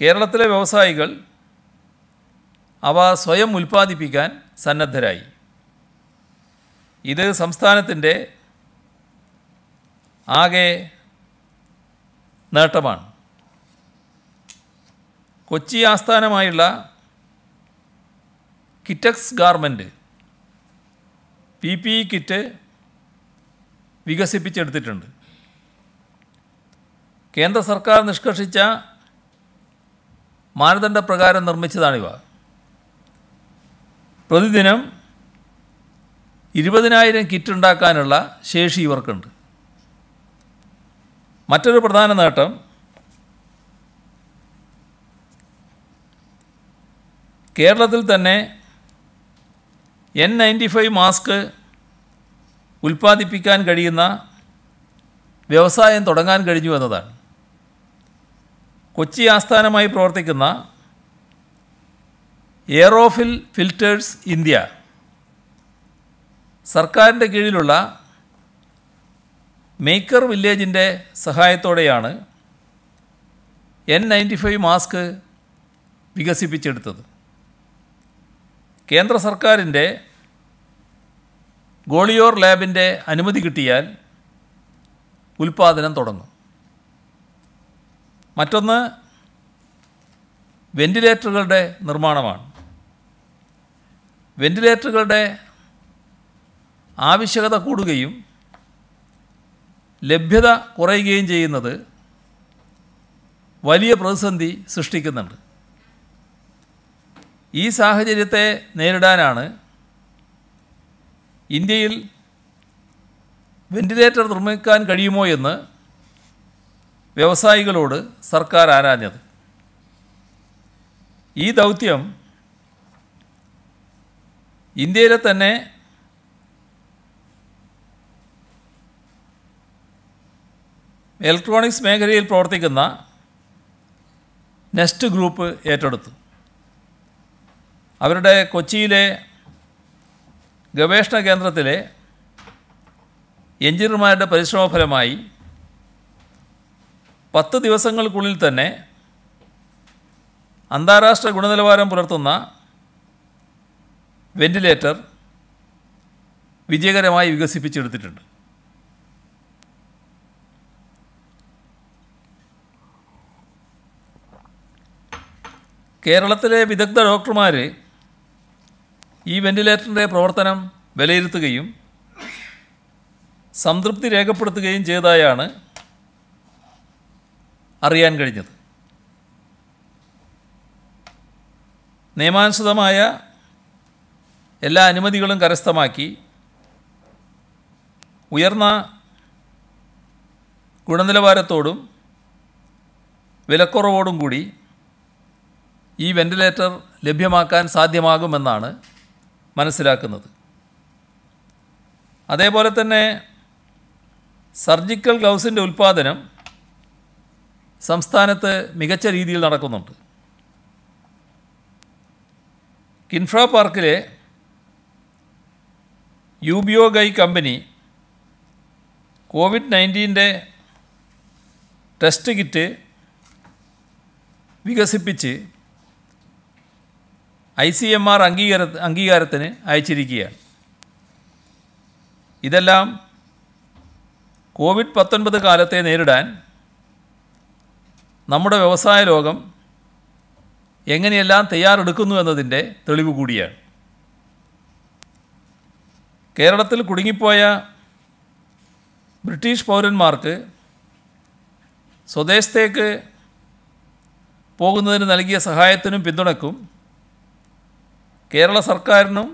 കേരളത്തിലെ വ്യവസായികൾ അവ സ്വയം ഉൽപ്പാദിപ്പിക്കാൻ സന്നദ്ധരായി ഇത് സംസ്ഥാനത്തിൻ്റെ ആകെ നേട്ടമാണ് കൊച്ചി ആസ്ഥാനമായുള്ള Kitex garment P P E kit വികസിപ്പിച്ചെടുത്തിട്ടുണ്ട് കേന്ദ്ര സർക്കാർ നിഷ്കർഷിച്ച മാനദണ്ഡപ്രകാരം നിർമ്മിച്ചതാണിവ പ്രതിദിനം ഇരുപതിനായിരം കിറ്റ് ഉണ്ടാക്കാനുള്ള ശേഷി ഇവർക്കുണ്ട് മറ്റൊരു പ്രധാന നേട്ടം കേരളത്തിൽ തന്നെ എൻ നയൻറ്റി ഫൈവ് മാസ്ക് ഉൽപ്പാദിപ്പിക്കാൻ കഴിയുന്ന വ്യവസായം തുടങ്ങാൻ കഴിഞ്ഞു എന്നതാണ് കൊച്ചി ആസ്ഥാനമായി പ്രവർത്തിക്കുന്ന എയറോഫിൽ ഫിൽറ്റേഴ്സ് ഇന്ത്യ സർക്കാരിൻ്റെ കീഴിലുള്ള മേക്കർ വില്ലേജിൻ്റെ സഹായത്തോടെയാണ് എൻ നയൻറ്റി ഫൈവ് മാസ്ക് വികസിപ്പിച്ചെടുത്തത് കേന്ദ്ര സർക്കാരിൻ്റെ ഗോളിയോർ ലാബിൻ്റെ അനുമതി കിട്ടിയാൽ ഉൽപ്പാദനം തുടങ്ങും മറ്റൊന്ന് വെൻറ്റിലേറ്ററുകളുടെ നിർമ്മാണമാണ് വെൻറ്റിലേറ്ററുകളുടെ ആവശ്യകത കൂടുകയും ലഭ്യത കുറയുകയും ചെയ്യുന്നത് വലിയ പ്രതിസന്ധി സൃഷ്ടിക്കുന്നുണ്ട് ഈ സാഹചര്യത്തെ നേരിടാനാണ് ഇന്ത്യയിൽ വെൻറ്റിലേറ്റർ നിർമ്മിക്കാൻ കഴിയുമോ എന്ന് വ്യവസായികളോട് സർക്കാർ ആരാഞ്ഞത് ഈ ദൗത്യം ഇന്ത്യയിലെ തന്നെ ഇലക്ട്രോണിക്സ് മേഖലയിൽ പ്രവർത്തിക്കുന്ന നെസ്റ്റ് ഗ്രൂപ്പ് ഏറ്റെടുത്തു അവരുടെ കൊച്ചിയിലെ ഗവേഷണ കേന്ദ്രത്തിലെ എഞ്ചിനീയർമാരുടെ പരിശ്രമഫലമായി പത്ത് ദിവസങ്ങൾക്കുള്ളിൽ തന്നെ അന്താരാഷ്ട്ര ഗുണനിലവാരം പുലർത്തുന്ന വെന്റിലേറ്റർ വിജയകരമായി വികസിപ്പിച്ചെടുത്തിട്ടുണ്ട് കേരളത്തിലെ വിദഗ്ധ ഡോക്ടർമാർ ഈ വെന്റിലേറ്ററിൻ്റെ പ്രവർത്തനം വിലയിരുത്തുകയും സംതൃപ്തി രേഖപ്പെടുത്തുകയും ചെയ്തതായാണ് അറിയാൻ കഴിഞ്ഞത് നിയമാനുസൃതമായ എല്ലാ അനുമതികളും കരസ്ഥമാക്കി ഉയർന്ന ഗുണനിലവാരത്തോടും വിലക്കുറവോടും കൂടി ഈ വെൻ്റിലേറ്റർ ലഭ്യമാക്കാൻ സാധ്യമാകുമെന്നാണ് മനസ്സിലാക്കുന്നത് അതേപോലെ തന്നെ സർജിക്കൽ ഗ്ലൗസിൻ്റെ ഉൽപ്പാദനം സംസ്ഥാനത്ത് മികച്ച രീതിയിൽ നടക്കുന്നുണ്ട് കിൻഫ്ര പാർക്കിലെ യുബിയോ ഗൈ കമ്പനി കോവിഡ് നയൻറ്റീൻ്റെ ടെസ്റ്റ് കിറ്റ് വികസിപ്പിച്ച് ഐ സി എം ആർ അംഗീകാര അംഗീകാരത്തിന് അയച്ചിരിക്കുകയാണ് ഇതെല്ലാം കോവിഡ് പത്തൊൻപത് കാലത്തെ നേരിടാൻ നമ്മുടെ വ്യവസായ ലോകം എങ്ങനെയെല്ലാം തയ്യാറെടുക്കുന്നു എന്നതിൻ്റെ തെളിവ് കൂടിയാണ് കേരളത്തിൽ കുടുങ്ങിപ്പോയ ബ്രിട്ടീഷ് പൗരന്മാർക്ക് സ്വദേശത്തേക്ക് പോകുന്നതിന് നൽകിയ സഹായത്തിനും പിന്തുണക്കും കേരള സർക്കാരിനും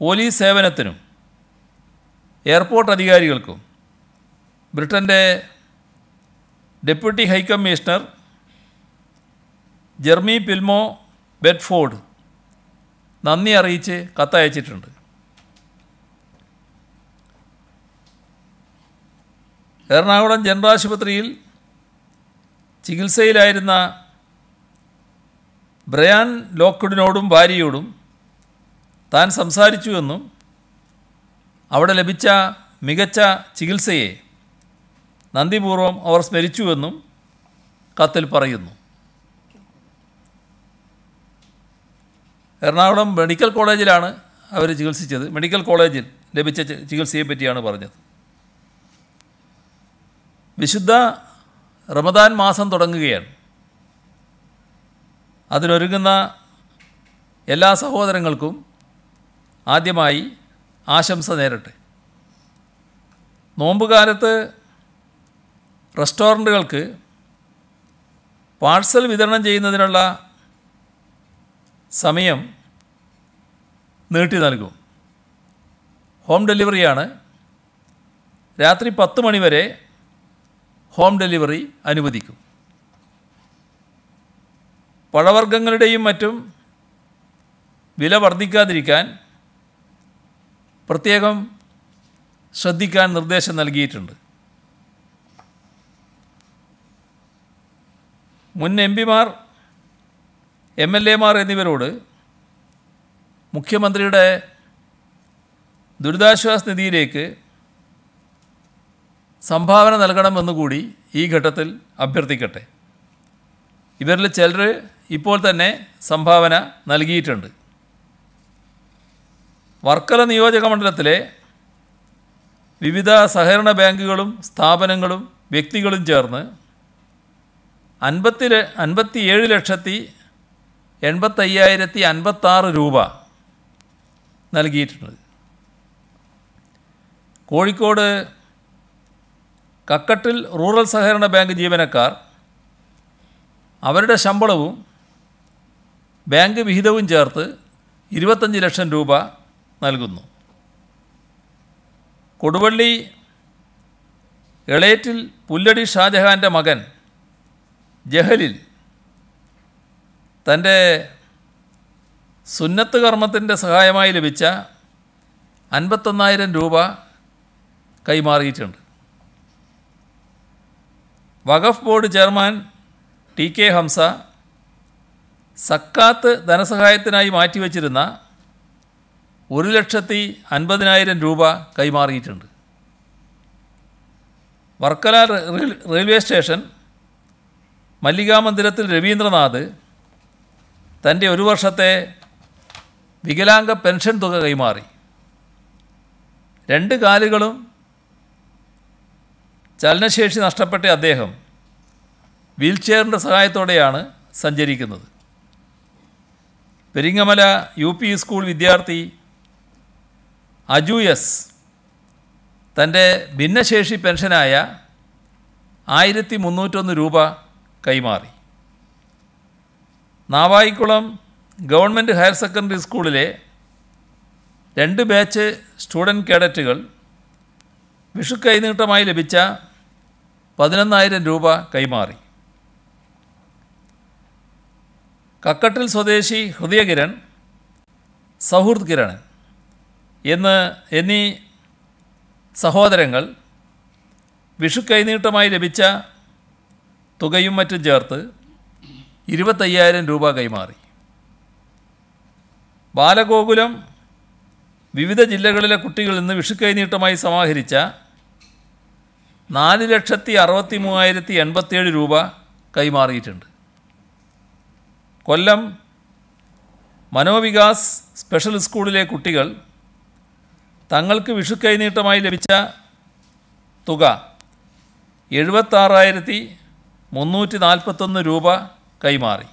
പോലീസ് സേവനത്തിനും എയർപോർട്ട് അധികാരികൾക്കും ബ്രിട്ടൻ്റെ deputy high commissioner Jeremy Pilmore Bedford നന്ദി അറിയിച്ച് കത്തയച്ചിട്ടുണ്ട് എറണാകുളം ജനറൽ ആശുപത്രിയിൽ ചികിത്സയിലായിരുന്ന ബ്രയാൻ ലോക്ക്ഡിനോടും ഭാര്യയോടും താൻ സംസാരിച്ചുവെന്നും അവിടെ ലഭിച്ച മികച്ച ചികിത്സയെ നന്ദിപൂർവം അവർ സ്മരിച്ചുവെന്നും കത്തിൽ പറയുന്നു എറണാകുളം മെഡിക്കൽ കോളേജിലാണ് അവർ ചികിത്സിച്ചത് മെഡിക്കൽ കോളേജിൽ ലഭിച്ച ചികിത്സയെ പറ്റിയാണ് പറഞ്ഞത് വിശുദ്ധ റമദാൻ മാസം തുടങ്ങുകയാണ് അതിനൊരുങ്ങുന്ന എല്ലാ സഹോദരങ്ങൾക്കും ആദ്യമായി ആശംസ നേരട്ടെ നോമ്പുകാലത്ത് റെസ്റ്റോറൻറ്റുകൾക്ക് പാഴ്സൽ വിതരണം ചെയ്യുന്നതിനുള്ള സമയം നീട്ടി നൽകും ഹോം ഡെലിവറിയാണ് രാത്രി പത്ത് മണിവരെ ഹോം ഡെലിവറി അനുവദിക്കും പഴവർഗ്ഗങ്ങളുടെയും മറ്റും വില വർദ്ധിക്കാതിരിക്കാൻ പ്രത്യേകം ശ്രദ്ധിക്കാൻ നിർദ്ദേശം നൽകിയിട്ടുണ്ട് മുൻ എം പിമാർ എം എൽ എമാർ എന്നിവരോട് മുഖ്യമന്ത്രിയുടെ ദുരിതാശ്വാസ നിധിയിലേക്ക് സംഭാവന നൽകണമെന്നുകൂടി കൂടി ഈ ഘട്ടത്തിൽ അഭ്യർത്ഥിക്കട്ടെ ഇവരിൽ ചിലർ ഇപ്പോൾ തന്നെ സംഭാവന നൽകിയിട്ടുണ്ട് വർക്കല നിയോജക മണ്ഡലത്തിലെ വിവിധ സഹകരണ ബാങ്കുകളും സ്ഥാപനങ്ങളും വ്യക്തികളും ചേർന്ന് അൻപത്തി അൻപത്തി ഏഴ് ലക്ഷത്തി എൺപത്തയ്യായിരത്തി അൻപത്താറ് രൂപ നൽകിയിട്ടുണ്ട് കോഴിക്കോട് കക്കട്ടിൽ റൂറൽ സഹകരണ ബാങ്ക് ജീവനക്കാർ അവരുടെ ശമ്പളവും ബാങ്ക് വിഹിതവും ചേർത്ത് ഇരുപത്തഞ്ച് ലക്ഷം രൂപ നൽകുന്നു കൊടുവള്ളി എളേറ്റിൽ പുല്ലടി ഷാജഹാൻ്റെ മകൻ ജഹലിൽ തൻ്റെ സുന്നത്ത് കർമ്മത്തിൻ്റെ സഹായമായി ലഭിച്ച അൻപത്തൊന്നായിരം രൂപ കൈമാറിയിട്ടുണ്ട് Waqf board chairman T K Hamza സക്കാത്ത് ധനസഹായത്തിനായി മാറ്റിവെച്ചിരുന്ന ഒരു ലക്ഷത്തി അൻപതിനായിരം രൂപ കൈമാറിയിട്ടുണ്ട് വർക്കല റെയിൽവേ സ്റ്റേഷൻ മല്ലികാമന്ദിരത്തിൽ രവീന്ദ്രനാഥ് തൻ്റെ ഒരു വർഷത്തെ വികലാംഗ പെൻഷൻ തുക കൈമാറി രണ്ട് കാലുകളും ചലനശേഷി നഷ്ടപ്പെട്ട അദ്ദേഹം വീൽചെയറിൻ്റെ സഹായത്തോടെയാണ് സഞ്ചരിക്കുന്നത് പെരിങ്ങമല യു പി സ്കൂൾ വിദ്യാർത്ഥി അജു എസ് തൻ്റെ ഭിന്നശേഷി പെൻഷനായ ആയിരത്തി മുന്നൂറ്റൊന്ന് രൂപ കൈമാറി നാവായിക്കുളം ഗവൺമെൻറ് ഹയർ സെക്കൻഡറി സ്കൂളിലെ രണ്ട് ബാച്ച് സ്റ്റുഡൻറ് കേഡറ്റുകൾ വിഷു കൈനീട്ടമായി ലഭിച്ച പതിനൊന്നായിരം രൂപ കൈമാറി കക്കട്ടിൽ സ്വദേശി ഹൃദയകിരൺ സൗഹൃദ് കിരൺ എന്ന് എന്നീ സഹോദരങ്ങൾ വിഷു കൈനീട്ടമായി ലഭിച്ച തുകയും മറ്റും ചേർത്ത് ഇരുപത്തയ്യായിരം രൂപ കൈമാറി ബാലഗോകുലം വിവിധ ജില്ലകളിലെ കുട്ടികൾ ഇന്ന് വിഷുക്കൈനീട്ടമായി സമാഹരിച്ച നാല് ലക്ഷത്തി അറുപത്തി മൂവായിരത്തി എൺപത്തിയേഴ് രൂപ കൈമാറിയിട്ടുണ്ട് കൊല്ലം മനോവികാസ് സ്പെഷ്യൽ സ്കൂളിലെ കുട്ടികൾ തങ്ങൾക്ക് വിഷുക്കൈനീട്ടമായി ലഭിച്ച തുക എഴുപത്താറായിരത്തി മുന്നൂറ്റി നാൽപ്പത്തൊന്ന് രൂപ കൈമാറി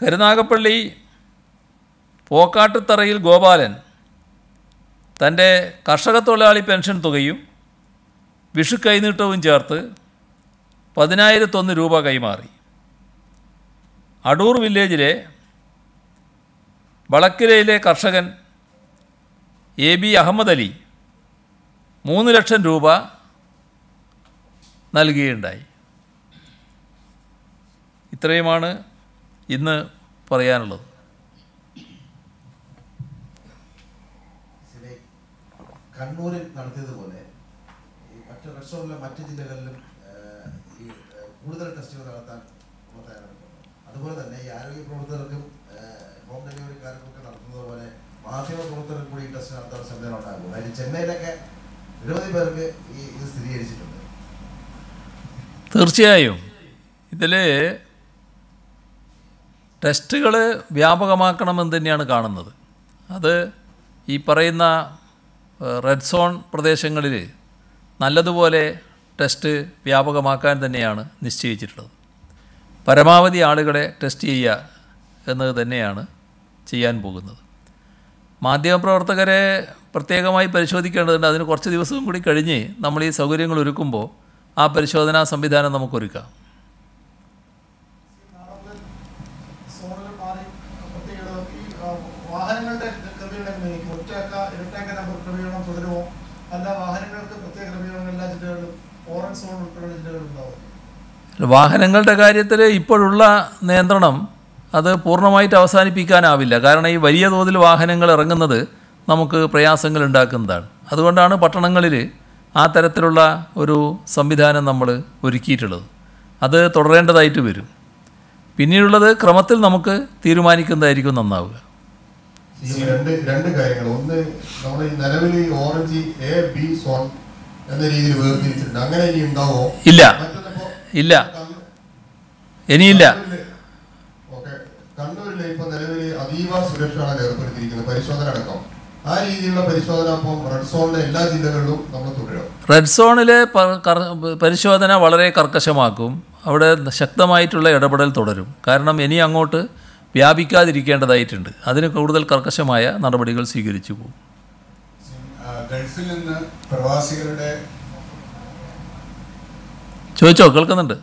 കരുനാഗപ്പള്ളി പോക്കാട്ടുത്തറയിൽ ഗോപാലൻ തൻ്റെ കർഷക തൊഴിലാളി പെൻഷൻ തുകയും വിഷു കൈനീട്ടവും ചേർത്ത് പതിനായിരത്തൊന്ന് രൂപ കൈമാറി അടൂർ വില്ലേജിലെ വളക്കിലയിലെ കർഷകൻ എ ബി അഹമ്മദ് അലി മൂന്ന് ലക്ഷം രൂപ നൽകുകയുണ്ടായി ഇത്രയുമാണ് ഇന്ന് പറയാനുള്ളത് കണ്ണൂരിൽ നടത്തിയതുപോലെ മറ്റു റെസ്റ്റോറൻറ്റിലെ മറ്റ് ജില്ലകളിലും ഈ കൂടുതൽ ടെസ്റ്റുകൾ നടത്താൻ അതുപോലെ തന്നെ ഈ ആരോഗ്യ പ്രവർത്തകർക്കും ഹോം ഡെലിവറിക്കാർക്കും ഒക്കെ നടത്തുന്നത് പോലെ മാധ്യമ പ്രവർത്തകർക്കും കൂടി ടെസ്റ്റ് നടത്താൻ സംവിധാനം ഉണ്ടാകും അതായത് ചെന്നൈയിലൊക്കെ നിരവധി പേർക്ക് ഈ ഇത് സ്ഥിരീകരിച്ചിട്ടുണ്ട് തീർച്ചയായും ഇതിൽ ടെസ്റ്റുകൾ വ്യാപകമാക്കണമെന്ന് തന്നെയാണ് കാണുന്നത് അത് ഈ പറയുന്ന റെഡ് സോൺ പ്രദേശങ്ങളിൽ നല്ലതുപോലെ ടെസ്റ്റ് വ്യാപകമാക്കാൻ തന്നെയാണ് നിശ്ചയിച്ചിട്ടുള്ളത് പരമാവധി ആളുകളെ ടെസ്റ്റ് ചെയ്യുക എന്നത് തന്നെയാണ് ചെയ്യാൻ പോകുന്നത് മാധ്യമപ്രവർത്തകരെ പ്രത്യേകമായി പരിശോധിക്കേണ്ടതുണ്ട് അതിന് കുറച്ച് ദിവസവും കൂടി കഴിഞ്ഞ് നമ്മൾ ഈ സൗകര്യങ്ങൾ ഒരുക്കുമ്പോൾ ആ പരിശോധനാ സംവിധാനം നമുക്കൊരുക്കാം വാഹനങ്ങളുടെ കാര്യത്തിൽ ഇപ്പോഴുള്ള നിയന്ത്രണം അത് പൂർണ്ണമായിട്ട് അവസാനിപ്പിക്കാനാവില്ല കാരണം ഈ വലിയ തോതിൽ വാഹനങ്ങൾ ഇറങ്ങുന്നത് നമുക്ക് പ്രയാസങ്ങൾ ഉണ്ടാക്കുന്നതാണ് അതുകൊണ്ടാണ് പട്ടണങ്ങളിൽ ആ തരത്തിലുള്ള ഒരു സംവിധാനം നമ്മൾ ഒരുക്കിയിട്ടുള്ളത് അത് തുടരേണ്ടതായിട്ട് വരും പിന്നീടുള്ളത് ക്രമത്തിൽ നമുക്ക് തീരുമാനിക്കുന്നതായിരിക്കും നന്നാവുക രണ്ട് രണ്ട് കാര്യങ്ങൾ ഒന്ന് നമ്മൾ നിലവിൽ ഓറഞ്ച് എ ബി സോൺ എന്ന രീതിയിൽ വേർതിരിച്ചിട്ടുണ്ട് അങ്ങനെ ഇനി ഉണ്ടാവോ ഇല്ല ഇല്ല ഇനിയില്ല കണ്ണൂരിലെ ഇപ്പൊ നിലവിൽ അതീവ സുരക്ഷയാണ് ഏർപ്പെടുത്തിയിരിക്കുന്നത് പരിശോധന അടക്കം റെഡ് സോണിലെ എല്ലാ നമ്മൾ റെഡ് സോണിലെ പരിശോധന വളരെ കർക്കശമാക്കും അവിടെ ശക്തമായിട്ടുള്ള ഇടപെടൽ തുടരും കാരണം ഇനി അങ്ങോട്ട് വ്യാപിക്കാതിരിക്കേണ്ടതായിട്ടുണ്ട് അതിന് കൂടുതൽ കർക്കശമായ നടപടികൾ സ്വീകരിച്ചു പോകും ഗൾഫിൽ നിന്ന് പ്രവാസികളുടെ ചോദിച്ചോ കേൾക്കുന്നുണ്ട്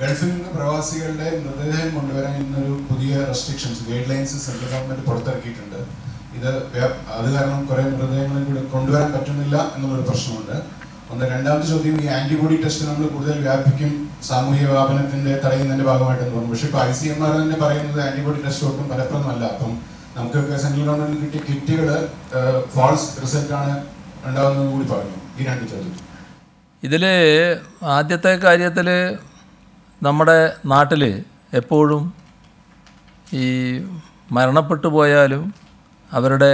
ഗൾഫിൽ നിന്ന് പ്രവാസികളുടെ മൃതദേഹം കൊണ്ടുവരാൻ ഇന്നൊരു പുതിയ restrictions guidelines central government പുറത്തിറക്കിയിട്ടുണ്ട് ഇത് അത് കാരണം കുറേ മൃതദേഹങ്ങളും കൂടി കൊണ്ടുവരാൻ പറ്റുന്നില്ല എന്നുള്ളൊരു പ്രശ്നമുണ്ട് ഒന്ന് രണ്ടാമത്തെ ചോദ്യം ഈ ആന്റിബോഡി ടെസ്റ്റ് നമ്മൾ കൂടുതൽ വ്യാപിക്കും സാമൂഹ്യ വ്യാപനത്തിന്റെ തടയുന്നതിന്റെ ഭാഗമായിട്ട് തോന്നും പക്ഷെ ഇപ്പൊ ഐ സി എം ആർ തന്നെ പറയുന്നത് ആന്റിബോഡി ടെസ്റ്റ് ഒട്ടും ഫലപ്രദമല്ല അപ്പം നമുക്ക് സെൻട്രൽ ഗവൺമെന്റിൽ കിട്ടിയ കിറ്റുകൾ ഫോൾസ് ആണ് ഉണ്ടാകുന്നതെന്ന് കൂടി പറഞ്ഞു ഈ രണ്ട് ചോദ്യം ഇതിൽ ആദ്യത്തെ കാര്യത്തിൽ നമ്മുടെ നാട്ടിൽ എപ്പോഴും ഈ മരണപ്പെട്ടു പോയാലും അവരുടെ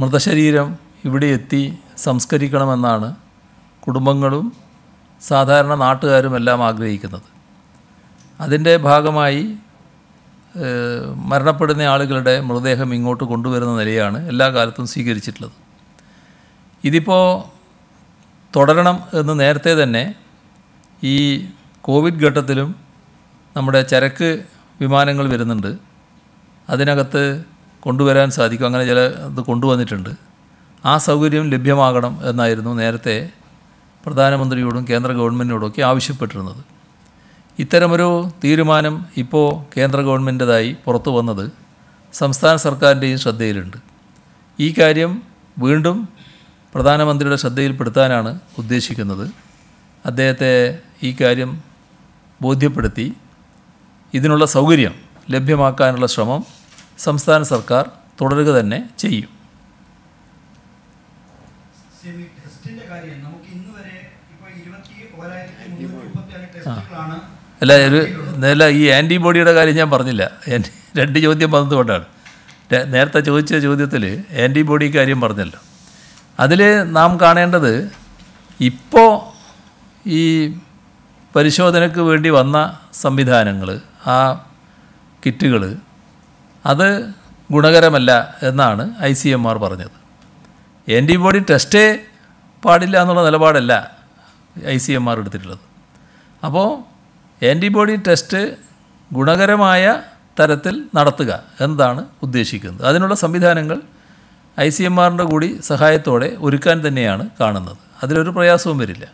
മൃതശരീരം ഇവിടെ എത്തി സംസ്കരിക്കണമെന്നാണ് കുടുംബങ്ങളും സാധാരണ നാട്ടുകാരും എല്ലാം ആഗ്രഹിക്കുന്നത് അതിൻ്റെ ഭാഗമായി മരണപ്പെടുന്ന ആളുകളുടെ മൃതദേഹം ഇങ്ങോട്ട് കൊണ്ടുവരുന്ന നിലയാണ് എല്ലാ കാലത്തും സ്വീകരിച്ചിട്ടുള്ളത് ഇതിപ്പോൾ തുടരണം എന്ന് നേരത്തെ തന്നെ ഈ കോവിഡ് ഘട്ടത്തിലും നമ്മുടെ ചരക്ക് വിമാനങ്ങൾ വരുന്നുണ്ട് അതിനകത്ത് കൊണ്ടുവരാൻ സാധിക്കും അങ്ങനെ ചില ഇത് കൊണ്ടുവന്നിട്ടുണ്ട് ആ സൗകര്യം ലഭ്യമാകണം എന്നായിരുന്നു നേരത്തെ പ്രധാനമന്ത്രിയോടും കേന്ദ്ര ഗവൺമെൻറ്റിനോടൊക്കെ ആവശ്യപ്പെട്ടിരുന്നത് ഇത്തരമൊരു തീരുമാനം ഇപ്പോൾ കേന്ദ്ര ഗവൺമെൻറ്റേതായി പുറത്തു വന്നത് സംസ്ഥാന സർക്കാരിൻ്റെയും ശ്രദ്ധയിലുണ്ട് ഈ കാര്യം വീണ്ടും പ്രധാനമന്ത്രിയുടെ ശ്രദ്ധയിൽപ്പെടുത്താനാണ് ഉദ്ദേശിക്കുന്നത് അദ്ദേഹത്തെ ഈ കാര്യം ബോധ്യപ്പെടുത്തി ഇതിനുള്ള സൗകര്യം ലഭ്യമാക്കാനുള്ള ശ്രമം സംസ്ഥാന സർക്കാർ തുടരുക തന്നെ ചെയ്യും അല്ല ഒരു അല്ല ഈ ആൻറ്റിബോഡിയുടെ കാര്യം ഞാൻ പറഞ്ഞില്ല രണ്ട് ചോദ്യം വന്നതുകൊണ്ടാണ് നേരത്തെ ചോദിച്ച ചോദ്യത്തിൽ ആൻറ്റിബോഡി കാര്യം പറഞ്ഞല്ലോ അതിൽ നാം കാണേണ്ടത് ഇപ്പോൾ ഈ പരിശോധനയ്ക്ക് വേണ്ടി വന്ന സംവിധാനങ്ങൾ ആ കിറ്റുകൾ അത് ഗുണകരമല്ല എന്നാണ് ഐ സി എം ആർ പറഞ്ഞത് ആൻറ്റിബോഡി ടെസ്റ്റേ പാടില്ല എന്നുള്ള നിലപാടല്ല ഐ സി എം ആർ എടുത്തിട്ടുള്ളത് അപ്പോൾ ആൻറ്റിബോഡി ടെസ്റ്റ് ഗുണകരമായ തരത്തിൽ നടത്തുക എന്നതാണ് ഉദ്ദേശിക്കുന്നത് അതിനുള്ള സംവിധാനങ്ങൾ ഐ സി എം ആറിൻ്റെ കൂടി സഹായത്തോടെ ഒരുക്കാൻ തന്നെയാണ് കാണുന്നത് അതിലൊരു പ്രയാസവും വരില്ല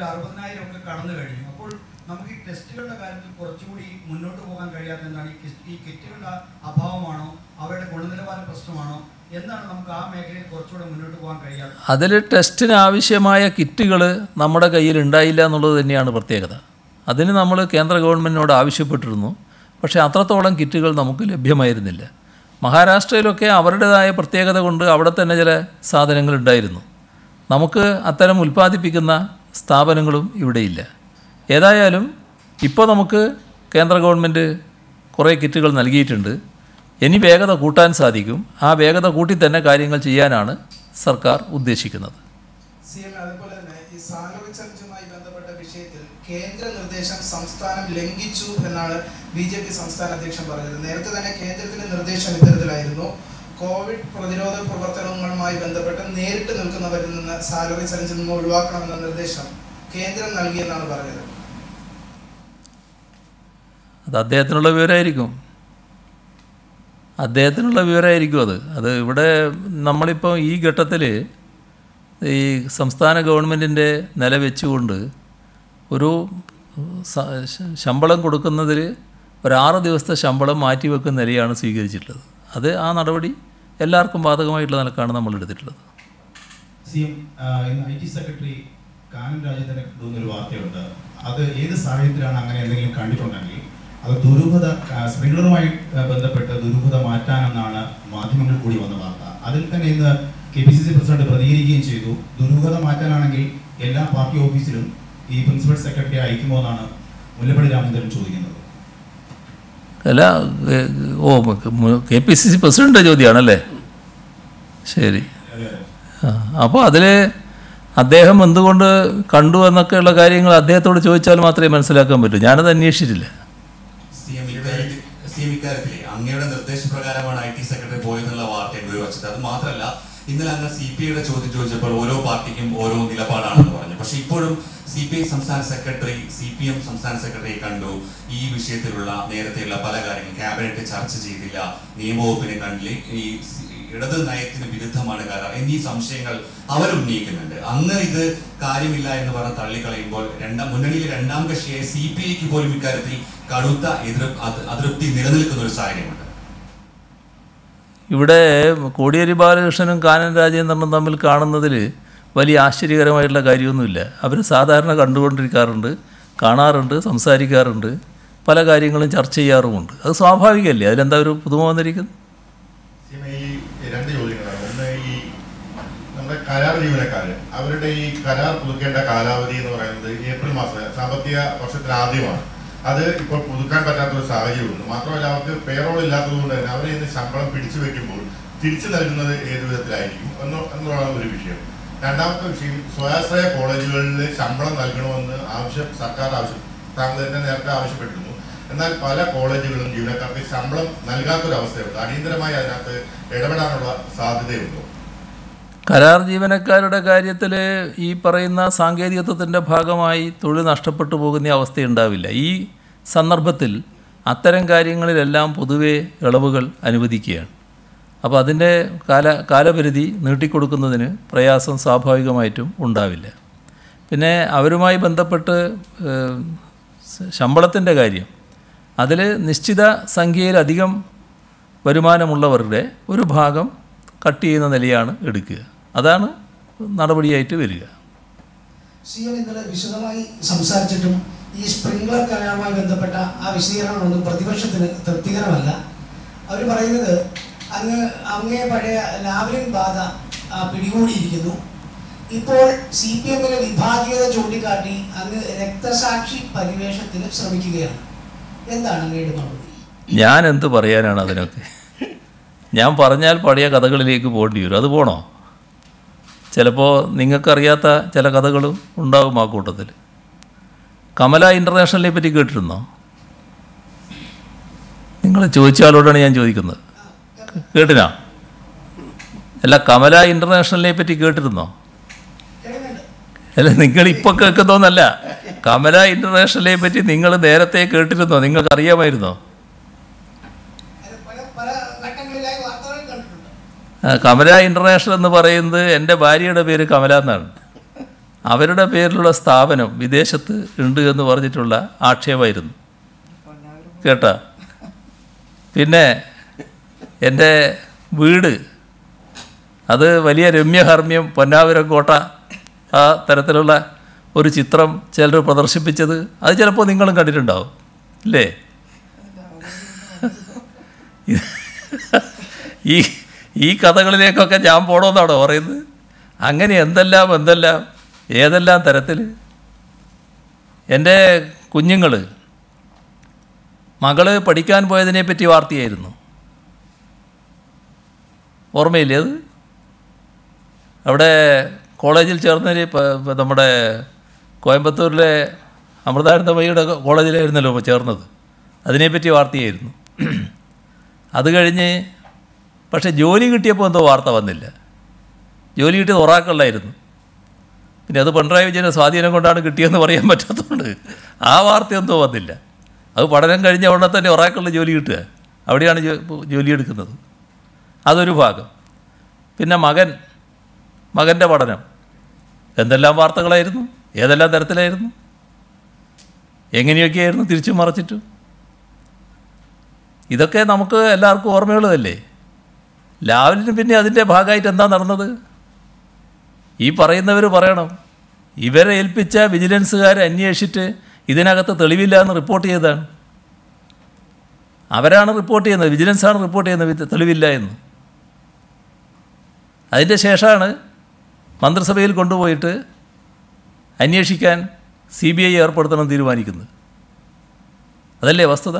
ഒരു അറുപതിനായിരം ഒക്കെ കടന്നു കഴിഞ്ഞു അപ്പോൾ നമുക്ക് ഈ ടെസ്റ്റുകളുടെ കാര്യത്തിൽ കുറച്ചുകൂടി മുന്നോട്ട് പോകാൻ കഴിയാത്ത എന്താണ് ഈ കിറ്റുകളുടെ അഭാവമാണോ അവരുടെ ഗുണനിലവാര പ്രശ്നമാണോ എന്താണ് നമുക്ക് ആ മേഖലയിൽ കുറച്ചുകൂടെ മുന്നോട്ട് പോകാൻ കഴിയാത്തത് അതിൽ ടെസ്റ്റിന് ആവശ്യമായ കിറ്റുകൾ നമ്മുടെ കയ്യിൽ ഉണ്ടായില്ല എന്നുള്ളത് തന്നെയാണ് പ്രത്യേകത അതിന് നമ്മൾ കേന്ദ്ര ഗവൺമെൻറ്റിനോട് ആവശ്യപ്പെട്ടിരുന്നു പക്ഷേ അത്രത്തോളം കിറ്റുകൾ നമുക്ക് ലഭ്യമായിരുന്നില്ല മഹാരാഷ്ട്രയിലൊക്കെ അവരുടേതായ പ്രത്യേകത കൊണ്ട് അവിടെ തന്നെ ചില സാധനങ്ങൾ ഉണ്ടായിരുന്നു നമുക്ക് അത്തരം ഉൽപ്പാദിപ്പിക്കുന്ന സ്ഥാപനങ്ങളും ഇവിടെയില്ല ഏതായാലും ഇപ്പോൾ നമുക്ക് കേന്ദ്ര ഗവൺമെൻറ് കുറേ കിറ്റുകൾ നൽകിയിട്ടുണ്ട് ഇനി വേഗത കൂട്ടാൻ സാധിക്കും ആ വേഗത കൂട്ടി തന്നെ കാര്യങ്ങൾ ചെയ്യാനാണ് സർക്കാർ ഉദ്ദേശിക്കുന്നത് അതുപോലെ തന്നെ ഈ ബന്ധപ്പെട്ട വിഷയത്തിൽ കേന്ദ്ര നിർദ്ദേശം സംസ്ഥാനം ലംഘിച്ചു എന്നാണ് ബി ജെ പി സംസ്ഥാന അധ്യക്ഷൻ പറഞ്ഞത് നേരത്തെ തന്നെ കേന്ദ്രത്തിന്റെ നിർദ്ദേശം ഇത്തരത്തിലായിരുന്നു കോവിഡ് പ്രതിരോധ പ്രവർത്തനങ്ങളുമായി ബന്ധപ്പെട്ട് നേരിട്ട് നിൽക്കുന്നവരിൽ നിന്ന് സാലറി ചലഞ്ചിൽ നിന്ന് ഒഴിവാക്കണമെന്ന നിർദ്ദേശം കേന്ദ്രം നൽകിയെന്നാണ് പറഞ്ഞത് അത് അദ്ദേഹത്തിനുള്ള വിവരമായിരിക്കും അദ്ദേഹത്തിനുള്ള വിവരമായിരിക്കും അത് അത് ഇവിടെ നമ്മളിപ്പോൾ ഈ ഘട്ടത്തിൽ ഈ സംസ്ഥാന ഗവൺമെൻറ്റിൻ്റെ നില വെച്ചുകൊണ്ട് ഒരു ശമ്പളം കൊടുക്കുന്നതിൽ ഒരാറ് ദിവസത്തെ ശമ്പളം മാറ്റിവെക്കുന്ന നിലയാണ് സ്വീകരിച്ചിട്ടുള്ളത് അത് ആ നടപടി എല്ലാവർക്കും ബാധകമായിട്ടുള്ള നിലക്കാണ് നമ്മൾ എടുത്തിട്ടുള്ളത് സി സെക്രട്ടറി ഒരു അത് സാഹചര്യത്തിലാണ് അങ്ങനെ എന്തെങ്കിലും ദുരൂഹത ദുരൂഹത മാധ്യമങ്ങൾ കൂടി വന്ന വാർത്ത ഇന്ന് പ്രസിഡന്റ് ചെയ്തു ദുരൂഹത മാറ്റാനാണെങ്കിൽ എല്ലാ പാർട്ടി ഓഫീസിലും ഈ പ്രിൻസിപ്പൽ സെക്രട്ടറി അയക്കുമോ എന്നാണ് മുല്ലപ്പള്ളി രാമചന്ദ്രൻ ചോദിക്കുന്നത് അല്ല ഓ K P C C president ചോദ്യമാണല്ലേ ശരി അപ്പോൾ അതിൽ അദ്ദേഹം എന്തുകൊണ്ട് കണ്ടു എന്നൊക്കെയുള്ള കാര്യങ്ങൾ അദ്ദേഹത്തോട് ചോദിച്ചാൽ മാത്രമേ മനസ്സിലാക്കാൻ പറ്റൂ ഞാനത് അന്വേഷിച്ചിട്ടില്ല അങ്ങയുടെ നിർദ്ദേശപ്രകാരമാണ് ഐ സെക്രട്ടറി പോയെന്നുള്ള വാർത്തയുണ്ട് ഒരു വശത്ത് അത് മാത്രമല്ല ഇന്നലെ അങ്ങ് സി പി ഐയുടെ ചോദ്യം ചോദിച്ചപ്പോൾ ഓരോ പാർട്ടിക്കും ഓരോ നിലപാടാണെന്ന് പറഞ്ഞു പക്ഷെ ഇപ്പോഴും സി പി ഐ സംസ്ഥാന സെക്രട്ടറി സി പി എം സംസ്ഥാന സെക്രട്ടറിയെ കണ്ടു ഈ വിഷയത്തിലുള്ള നേരത്തെയുള്ള പല കാര്യങ്ങളും ക്യാബിനറ്റ് ചർച്ച ചെയ്തില്ല നിയമവകുപ്പിനെ കണ്ടില്ല ഈ ഇടത് നയത്തിന് വിരുദ്ധമാണ് കരാർ എന്നീ സംശയങ്ങൾ അവർ ഉന്നയിക്കുന്നുണ്ട് അന്ന് ഇത് കാര്യമില്ല എന്ന് പറഞ്ഞ് തള്ളിക്കളയുമ്പോൾ രണ്ടാം മുന്നണിയിലെ രണ്ടാം കക്ഷിയായ സി പി ഐക്ക് പോലും ഇക്കാര്യത്തിൽ കടുത്ത അതൃപ്തി നിലനിൽക്കുന്ന ഒരു സാഹചര്യമുണ്ട് ഇവിടെ കോടിയേരി ബാലകൃഷ്ണനും കാനൻ രാജേന്ദ്രനും തമ്മിൽ കാണുന്നതിൽ വലിയ ആശ്ചര്യകരമായിട്ടുള്ള കാര്യമൊന്നുമില്ല അവർ സാധാരണ കണ്ടുകൊണ്ടിരിക്കാറുണ്ട് കാണാറുണ്ട് സംസാരിക്കാറുണ്ട് പല കാര്യങ്ങളും ചർച്ച ചെയ്യാറുമുണ്ട് അത് സ്വാഭാവികമല്ലേ അതിലെന്താ ഒരു പുതുമ വന്നിരിക്കുന്നത് രണ്ട് ചോദ്യങ്ങളാണ് ഒന്ന് ഈ നമ്മുടെ കരാർ ജീവനക്കാര് അവരുടെ ഈ കരാർ പുതുക്കേണ്ട കാലാവധി എന്ന് പറയുന്നത് ഏപ്രിൽ മാസം സാമ്പത്തിക വർഷത്തിൽ ആദ്യമാണ് അത് ഇപ്പോൾ പുതുക്കാൻ പറ്റാത്ത ഒരു സാഹചര്യമുണ്ട് മാത്രമല്ല അവർക്ക് പേറോൾ ഇല്ലാത്തതുകൊണ്ട് തന്നെ അവരെ ഇന്ന് ശമ്പളം പിടിച്ചു വെക്കുമ്പോൾ തിരിച്ചു നൽകുന്നത് ഏത് വിധത്തിലായിരിക്കും എന്നുള്ളതാണ് ഒരു വിഷയം രണ്ടാമത്തെ വിഷയം സ്വയാശ്രയ കോളേജുകളിൽ ശമ്പളം നൽകണമെന്ന് ആവശ്യം സർക്കാർ ആവശ്യം താങ്കൾ തന്നെ നേരത്തെ ആവശ്യപ്പെട്ടിരുന്നു എന്നാൽ പല കോളേജുകളും ജീവനക്കാർക്ക് ശമ്പളം നൽകാത്തൊരവസ്ഥയുണ്ട് അടിയന്തരമായി അതിനകത്ത് ഇടപെടാനുള്ള സാധ്യതയുണ്ടോ കരാർ ജീവനക്കാരുടെ കാര്യത്തിൽ ഈ പറയുന്ന സാങ്കേതികത്വത്തിൻ്റെ ഭാഗമായി തൊഴിൽ നഷ്ടപ്പെട്ടു പോകുന്ന അവസ്ഥയുണ്ടാവില്ല ഈ സന്ദർഭത്തിൽ അത്തരം കാര്യങ്ങളിലെല്ലാം പൊതുവേ ഇളവുകൾ അനുവദിക്കുകയാണ് അപ്പോൾ അതിൻ്റെ കാല കാലപരിധി നീട്ടിക്കൊടുക്കുന്നതിന് പ്രയാസം സ്വാഭാവികമായിട്ടും ഉണ്ടാവില്ല പിന്നെ അവരുമായി ബന്ധപ്പെട്ട് ശമ്പളത്തിൻ്റെ കാര്യം അതിൽ നിശ്ചിത സംഖ്യയിലധികം വരുമാനമുള്ളവരുടെ ഒരു ഭാഗം കട്ട് ചെയ്യുന്ന നിലയാണ് എടുക്കുക അതാണ് നടപടിയായിട്ട് വരിക വിശദമായി സംസാരിച്ചിട്ടും ഈ സ്പ്രിംഗ്ലർ കലാവുമായി ബന്ധപ്പെട്ട ആ വിശദീകരണമൊന്നും പ്രതിപക്ഷത്തിന് തൃപ്തികരമല്ല അവർ പറയുന്നത് അങ്ങ് അങ്ങേ പഴയ ലാവലിൻ ബാധ പിടികൂടിയിരിക്കുന്നു ഇപ്പോൾ സി പി എമ്മിലെ വിഭാഗീയത ചൂണ്ടിക്കാട്ടി അങ്ങ് രക്തസാക്ഷി പരിവേഷത്തിന് ശ്രമിക്കുകയാണ് എന്താണ് അങ്ങയുടെ മറുപടി ഞാൻ എന്ത് പറയാനാണ് അതിനൊക്കെ ഞാൻ പറഞ്ഞാൽ പഴയ കഥകളിലേക്ക് പോകേണ്ടി വരും അത് പോണോ ചിലപ്പോൾ നിങ്ങൾക്കറിയാത്ത ചില കഥകളും ഉണ്ടാകും ആ കൂട്ടത്തിൽ കമല ഇൻ്റർനാഷണലിനെ പറ്റി കേട്ടിരുന്നോ നിങ്ങൾ ചോദിച്ച ഞാൻ ചോദിക്കുന്നത് കേട്ടിനാ അല്ല കമല ഇന്റർനാഷണലിനെ പറ്റി കേട്ടിരുന്നോ അല്ല നിങ്ങൾ ഇപ്പൊ കേൾക്കുന്നോന്നല്ല കമല ഇന്റർനാഷണലിനെ പറ്റി നിങ്ങൾ നേരത്തെ കേട്ടിരുന്നോ നിങ്ങൾക്ക് അറിയാമായിരുന്നോ കമല ഇന്റർനാഷണൽ എന്ന് പറയുന്നത് എൻ്റെ ഭാര്യയുടെ പേര് കമല എന്നാണ് അവരുടെ പേരിലുള്ള സ്ഥാപനം വിദേശത്ത് ഉണ്ട് എന്ന് പറഞ്ഞിട്ടുള്ള ആക്ഷേപമായിരുന്നു കേട്ടാ പിന്നെ എൻ്റെ വീട് അത് വലിയ രമ്യഹർമ്മ്യം പൊന്നാപുരം കോട്ട ആ തരത്തിലുള്ള ഒരു ചിത്രം ചിലർ പ്രദർശിപ്പിച്ചത് അത് ചിലപ്പോൾ നിങ്ങളും കണ്ടിട്ടുണ്ടാവും ഇല്ലേ ഈ ഈ കഥകളിലേക്കൊക്കെ ഞാൻ പോണമെന്നാണ് പറയുന്നത് അങ്ങനെ എന്തെല്ലാം എന്തെല്ലാം ഏതെല്ലാം തരത്തിൽ എൻ്റെ കുഞ്ഞുങ്ങൾ മകള് പഠിക്കാൻ പോയതിനെപ്പറ്റി വാർത്തയായിരുന്നു ഓർമ്മയില്ലേ അത് അവിടെ കോളേജിൽ ചേർന്നവർ ചേർന്നൊരു നമ്മുടെ കോയമ്പത്തൂരിലെ അമൃതാനന്ദമയ്യയുടെ കോളേജിലായിരുന്നല്ലോ ചേർന്നത് അതിനെപ്പറ്റി വാർത്തയായിരുന്നു അത് കഴിഞ്ഞ് പക്ഷേ ജോലി കിട്ടിയപ്പോൾ എന്തോ വാർത്ത വന്നില്ല ജോലി കിട്ടിയത് ഒറാക്കളിലായിരുന്നു പിന്നെ അത് പിണറായി വിജയൻ്റെ സ്വാധീനം കൊണ്ടാണ് കിട്ടിയെന്ന് പറയാൻ പറ്റാത്തതുകൊണ്ട് ആ വാർത്ത എന്തോ വന്നില്ല അത് പഠനം കഴിഞ്ഞ ഉടനെ തന്നെ ഒറാക്കളിൽ ജോലി കിട്ടുക അവിടെയാണ് ജോലി എടുക്കുന്നത് അതൊരു ഭാഗം പിന്നെ മകൻ മകൻ്റെ പഠനം എന്തെല്ലാം വാർത്തകളായിരുന്നു ഏതെല്ലാം തരത്തിലായിരുന്നു എങ്ങനെയൊക്കെയായിരുന്നു തിരിച്ചു മറച്ചിട്ട് ഇതൊക്കെ നമുക്ക് എല്ലാവർക്കും ഓർമ്മയുള്ളതല്ലേ ലാവലിന് പിന്നെ അതിൻ്റെ ഭാഗമായിട്ട് എന്താ നടന്നത് ഈ പറയുന്നവർ പറയണം ഇവരെ ഏൽപ്പിച്ച വിജിലൻസുകാരെ അന്വേഷിച്ചിട്ട് ഇതിനകത്ത് തെളിവില്ല എന്ന് റിപ്പോർട്ട് ചെയ്തതാണ് അവരാണ് റിപ്പോർട്ട് ചെയ്യുന്നത് വിജിലൻസാണ് റിപ്പോർട്ട് ചെയ്യുന്നത് തെളിവില്ല എന്ന് അതിൻ്റെ ശേഷമാണ് മന്ത്രിസഭയിൽ കൊണ്ടുപോയിട്ട് അന്വേഷിക്കാൻ സി ബി ഐ ഏർപ്പെടുത്തണം തീരുമാനിക്കുന്നത് അതല്ലേ വസ്തുത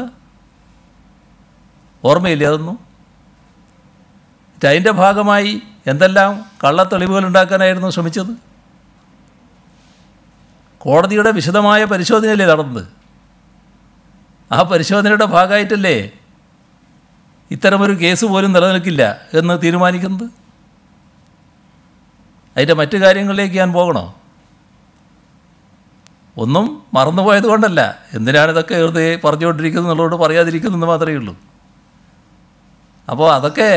ഓർമ്മയില്ലേ അതൊന്നും അതിൻ്റെ ഭാഗമായി എന്തെല്ലാം കള്ളത്തെളിവുകൾ ഉണ്ടാക്കാനായിരുന്നു ശ്രമിച്ചത് കോടതിയുടെ വിശദമായ പരിശോധനയല്ലേ നടന്നത് ആ പരിശോധനയുടെ ഭാഗമായിട്ടല്ലേ ഇത്തരമൊരു കേസ് പോലും നിലനിൽക്കില്ല എന്ന് തീരുമാനിക്കുന്നത് അതിൻ്റെ മറ്റു കാര്യങ്ങളിലേക്ക് ഞാൻ പോകണോ ഒന്നും മറന്നുപോയത് കൊണ്ടല്ല എന്തിനാണ് ഇതൊക്കെ വെറുതെ പറഞ്ഞുകൊണ്ടിരിക്കുന്നത് എന്നുള്ളതുകൊണ്ട് പറയാതിരിക്കുന്നെന്ന് മാത്രമേ ഉള്ളൂ അപ്പോൾ അതൊക്കെ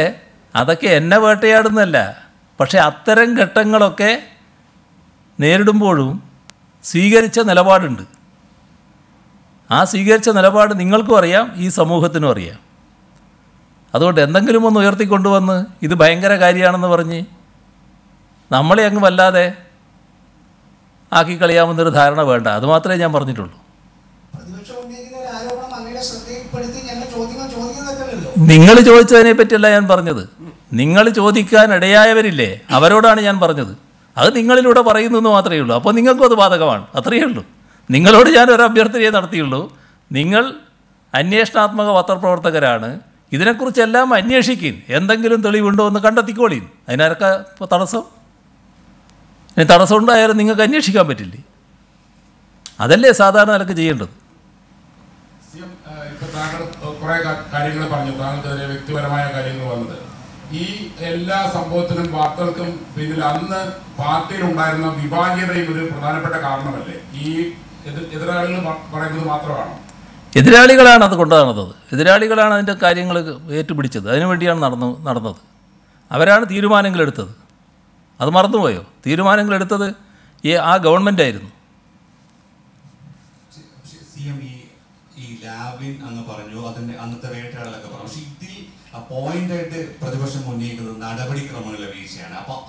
അതൊക്കെ എന്നെ വേട്ടയാടുന്നല്ല പക്ഷേ അത്തരം ഘട്ടങ്ങളൊക്കെ നേരിടുമ്പോഴും സ്വീകരിച്ച നിലപാടുണ്ട് ആ സ്വീകരിച്ച നിലപാട് നിങ്ങൾക്കും അറിയാം ഈ സമൂഹത്തിനും അറിയാം അതുകൊണ്ട് എന്തെങ്കിലും ഒന്ന് ഉയർത്തിക്കൊണ്ടുവന്ന് ഇത് ഭയങ്കര കാര്യമാണെന്ന് പറഞ്ഞ് നമ്മളെ അങ്ങ് വല്ലാതെ ആക്കി കളയാമെന്നൊരു ധാരണ വേണ്ട അത് മാത്രമേ ഞാൻ പറഞ്ഞിട്ടുള്ളൂ നിങ്ങൾ ചോദിച്ചതിനെ പറ്റിയല്ല ഞാൻ പറഞ്ഞത് നിങ്ങൾ ചോദിക്കാൻ ഇടയായവരില്ലേ അവരോടാണ് ഞാൻ പറഞ്ഞത് അത് നിങ്ങളിലൂടെ പറയുന്നു മാത്രമേ ഉള്ളൂ അപ്പോൾ നിങ്ങൾക്കും അത് ബാധകമാണ് അത്രയേ ഉള്ളൂ നിങ്ങളോട് ഞാൻ ഒരു അഭ്യർത്ഥനയെ നടത്തിയുള്ളൂ നിങ്ങൾ അന്വേഷണാത്മക പത്രപ്രവർത്തകരാണ് ഇതിനെക്കുറിച്ചെല്ലാം അന്വേഷിക്കും എന്തെങ്കിലും തെളിവുണ്ടോ എന്ന് കണ്ടെത്തിക്കോളീൻ അതിനൊക്കെ തടസ്സം ഇനി തടസ്സമുണ്ടായാലും നിങ്ങൾക്ക് അന്വേഷിക്കാൻ പറ്റില്ലേ അതല്ലേ സാധാരണ നിലക്ക് ചെയ്യേണ്ടത് താങ്കൾ കുറെ കാര്യങ്ങൾ പറഞ്ഞു താങ്കൾക്കെതിരെ വ്യക്തിപരമായ കാര്യങ്ങൾ വന്നത് ഈ എല്ലാ സംഭവത്തിനും വാർത്തകൾക്കും പിന്നിൽ അന്ന് പാർട്ടിയിൽ ഉണ്ടായിരുന്ന വിഭാഗീയതയും ഒരു പ്രധാനപ്പെട്ട കാരണമല്ലേ ഈ എതിരാളികൾ പറയുന്നത് മാത്രമാണ് എതിരാളികളാണ് അത് കൊണ്ടു നടന്നത് എതിരാളികളാണ് അതിൻ്റെ കാര്യങ്ങൾ ഏറ്റുപിടിച്ചത് അതിനുവേണ്ടിയാണ് നടന്നു നടന്നത് അവരാണ് തീരുമാനങ്ങൾ എടുത്തത് അത് മറന്നുപോയോ തീരുമാനങ്ങൾ എടുത്തത് ഈ ആ ഗവൺമെൻ്റ് ആയിരുന്നു e, പറഞ്ഞു അതിന്റെ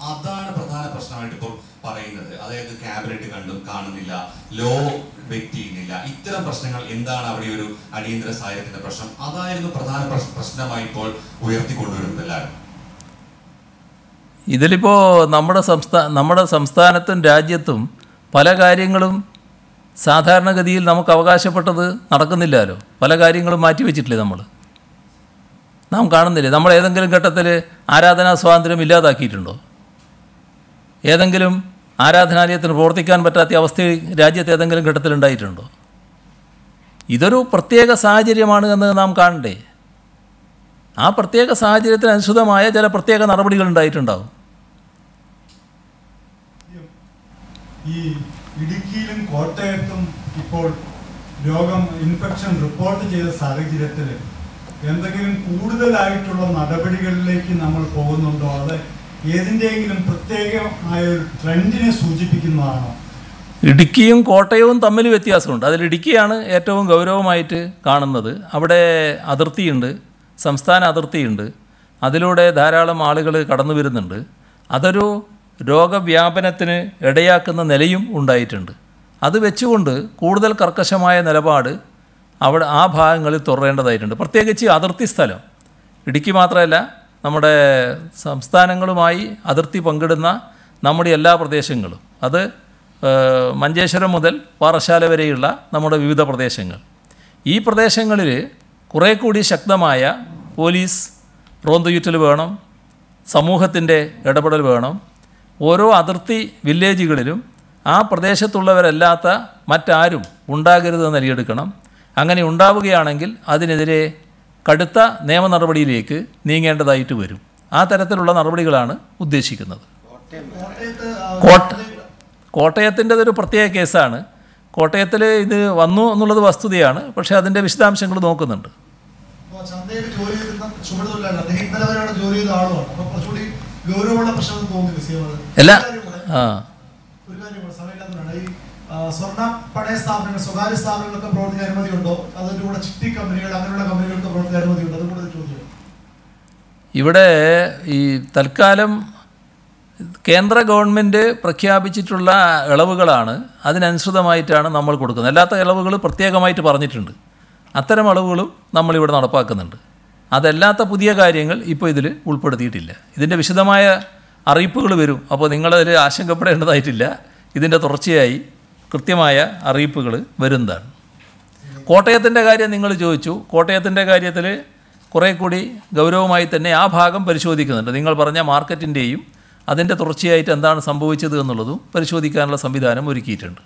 അതാണ് പ്രധാന പ്രശ്നമായിട്ട് ഇപ്പോൾ പറയുന്നത് അതായത് ക്യാബിനറ്റ് കണ്ടു കാണുന്നില്ല ലോ വെറ്റ് ചെയ്യുന്നില്ല ഇത്തരം പ്രശ്നങ്ങൾ എന്താണ് അവിടെ ഒരു അടിയന്തര സാഹചര്യത്തിന്റെ പ്രശ്നം അതായിരുന്നു പ്രധാന പ്രശ്നമായി ഇപ്പോൾ ഉയർത്തിക്കൊണ്ടുവരുന്നത് എല്ലാവരും ഇതിലിപ്പോൾ നമ്മുടെ സംസ്ഥാ നമ്മുടെ സംസ്ഥാനത്തും രാജ്യത്തും പല കാര്യങ്ങളും സാധാരണഗതിയിൽ നമുക്ക് അവകാശപ്പെട്ടത് നടക്കുന്നില്ലല്ലോ പല കാര്യങ്ങളും മാറ്റിവെച്ചിട്ടില്ലേ നമ്മൾ നാം കാണുന്നില്ലേ നമ്മൾ ഏതെങ്കിലും ഘട്ടത്തിൽ ആരാധനാ സ്വാതന്ത്ര്യം ഇല്ലാതാക്കിയിട്ടുണ്ടോ ഏതെങ്കിലും ആരാധനാലയത്തിന് പ്രവർത്തിക്കാൻ പറ്റാത്ത അവസ്ഥ രാജ്യത്ത് ഏതെങ്കിലും ഘട്ടത്തിലുണ്ടായിട്ടുണ്ടോ ഇതൊരു പ്രത്യേക സാഹചര്യമാണ് എന്ന് നാം കാണണ്ടേ ആ പ്രത്യേക സാഹചര്യത്തിന് അനുസൃതമായ ചില പ്രത്യേക നടപടികൾ ഉണ്ടായിട്ടുണ്ടാവും ഈ ഇടുക്കിയിലും കോട്ടയത്തും ഇപ്പോൾ രോഗം ഇൻഫെക്ഷൻ റിപ്പോർട്ട് ചെയ്ത സാഹചര്യത്തിൽ എന്തെങ്കിലും കൂടുതലായിട്ടുള്ള നടപടികളിലേക്ക് നമ്മൾ പോകുന്നുണ്ടോ അത് ഏതിൻ്റെയെങ്കിലും പ്രത്യേകമായ ഒരു ട്രെൻഡിനെ സൂചിപ്പിക്കുന്നതാണോ ഇടുക്കിയും കോട്ടയവും തമ്മിൽ വ്യത്യാസമുണ്ട് അതിൽ ഇടുക്കിയാണ് ഏറ്റവും ഗൗരവമായിട്ട് കാണുന്നത് അവിടെ അതിർത്തിയുണ്ട് സംസ്ഥാന അതിർത്തിയുണ്ട് അതിലൂടെ ധാരാളം ആളുകൾ കടന്നു വരുന്നുണ്ട് അതൊരു രോഗവ്യാപനത്തിന് ഇടയാക്കുന്ന നിലയും ഉണ്ടായിട്ടുണ്ട് അത് വെച്ചുകൊണ്ട് കൂടുതൽ കർക്കശമായ നിലപാട് അവിടെ ആ ഭാഗങ്ങളിൽ തുടരേണ്ടതായിട്ടുണ്ട് പ്രത്യേകിച്ച് അതിർത്തി സ്ഥലം ഇടുക്കി മാത്രമല്ല നമ്മുടെ സംസ്ഥാനങ്ങളുമായി അതിർത്തി പങ്കിടുന്ന നമ്മുടെ എല്ലാ പ്രദേശങ്ങളും അത് മഞ്ചേശ്വരം മുതൽ പാറശാല വരെയുള്ള നമ്മുടെ വിവിധ പ്രദേശങ്ങൾ ഈ പ്രദേശങ്ങളിൽ കുറേ കൂടി ശക്തമായ പോലീസ് റോന്തുയുറ്റൽ വേണം സമൂഹത്തിൻ്റെ ഇടപെടൽ വേണം ഓരോ അതിർത്തി വില്ലേജുകളിലും ആ പ്രദേശത്തുള്ളവരല്ലാത്ത മറ്റാരും ഉണ്ടാകരുതെന്ന് നൽകിയെടുക്കണം അങ്ങനെ ഉണ്ടാവുകയാണെങ്കിൽ അതിനെതിരെ കടുത്ത നിയമ നടപടിയിലേക്ക് നീങ്ങേണ്ടതായിട്ട് വരും ആ തരത്തിലുള്ള നടപടികളാണ് ഉദ്ദേശിക്കുന്നത് കോട്ട ഒരു പ്രത്യേക കേസാണ് കോട്ടയത്തിൽ ഇത് വന്നു എന്നുള്ളത് വസ്തുതയാണ് പക്ഷേ അതിൻ്റെ വിശദാംശങ്ങൾ നോക്കുന്നുണ്ട് ചന്തയിൽ ജോലി ചെയ്തിരുന്ന ചുമടുതൊഴിലാളി അദ്ദേഹം ഇന്നലെ ജോലി ചെയ്ത ആളുമാണ് അപ്പൊ കുറച്ചുകൂടി ഗൗരവമുള്ള പ്രശ്നം തോന്നുന്നു സിയമത് ഒരു കാര്യം ഈ സ്വർണ്ണ പണയ സ്ഥാപനങ്ങൾ സ്വകാര്യ സ്ഥാപനങ്ങൾക്ക് പ്രവർത്തിക്കാൻ അനുമതിയുണ്ടോ അതിന്റെ കൂടെ ചിട്ടി കമ്പനികൾ അങ്ങനെയുള്ള കമ്പനികൾക്ക് പ്രവർത്തിക്കാൻ അതും കൂടെ ചോദ്യം ഇവിടെ ഈ തൽക്കാലം കേന്ദ്ര ഗവൺമെൻറ് പ്രഖ്യാപിച്ചിട്ടുള്ള ഇളവുകളാണ് അതിനനുസൃതമായിട്ടാണ് നമ്മൾ കൊടുക്കുന്നത് അല്ലാത്ത ഇളവുകൾ പ്രത്യേകമായിട്ട് പറഞ്ഞിട്ടുണ്ട് അത്തരം അളവുകളും നമ്മളിവിടെ നടപ്പാക്കുന്നുണ്ട് അതല്ലാത്ത പുതിയ കാര്യങ്ങൾ ഇപ്പോൾ ഇതിൽ ഉൾപ്പെടുത്തിയിട്ടില്ല ഇതിൻ്റെ വിശദമായ അറിയിപ്പുകൾ വരും അപ്പോൾ നിങ്ങളതിൽ ആശങ്കപ്പെടേണ്ടതായിട്ടില്ല ഇതിൻ്റെ തുടർച്ചയായി കൃത്യമായ അറിയിപ്പുകൾ വരുന്നതാണ് കോട്ടയത്തിൻ്റെ കാര്യം നിങ്ങൾ ചോദിച്ചു കോട്ടയത്തിൻ്റെ കാര്യത്തിൽ കുറേ കൂടി ഗൗരവമായി തന്നെ ആ ഭാഗം പരിശോധിക്കുന്നുണ്ട് നിങ്ങൾ പറഞ്ഞ മാർക്കറ്റിൻ്റെയും അതിൻ്റെ തുടർച്ചയായിട്ട് എന്താണ് സംഭവിച്ചത് എന്നുള്ളതും പരിശോധിക്കാനുള്ള സംവിധാനം ഒരുക്കിയിട്ടുണ്ട്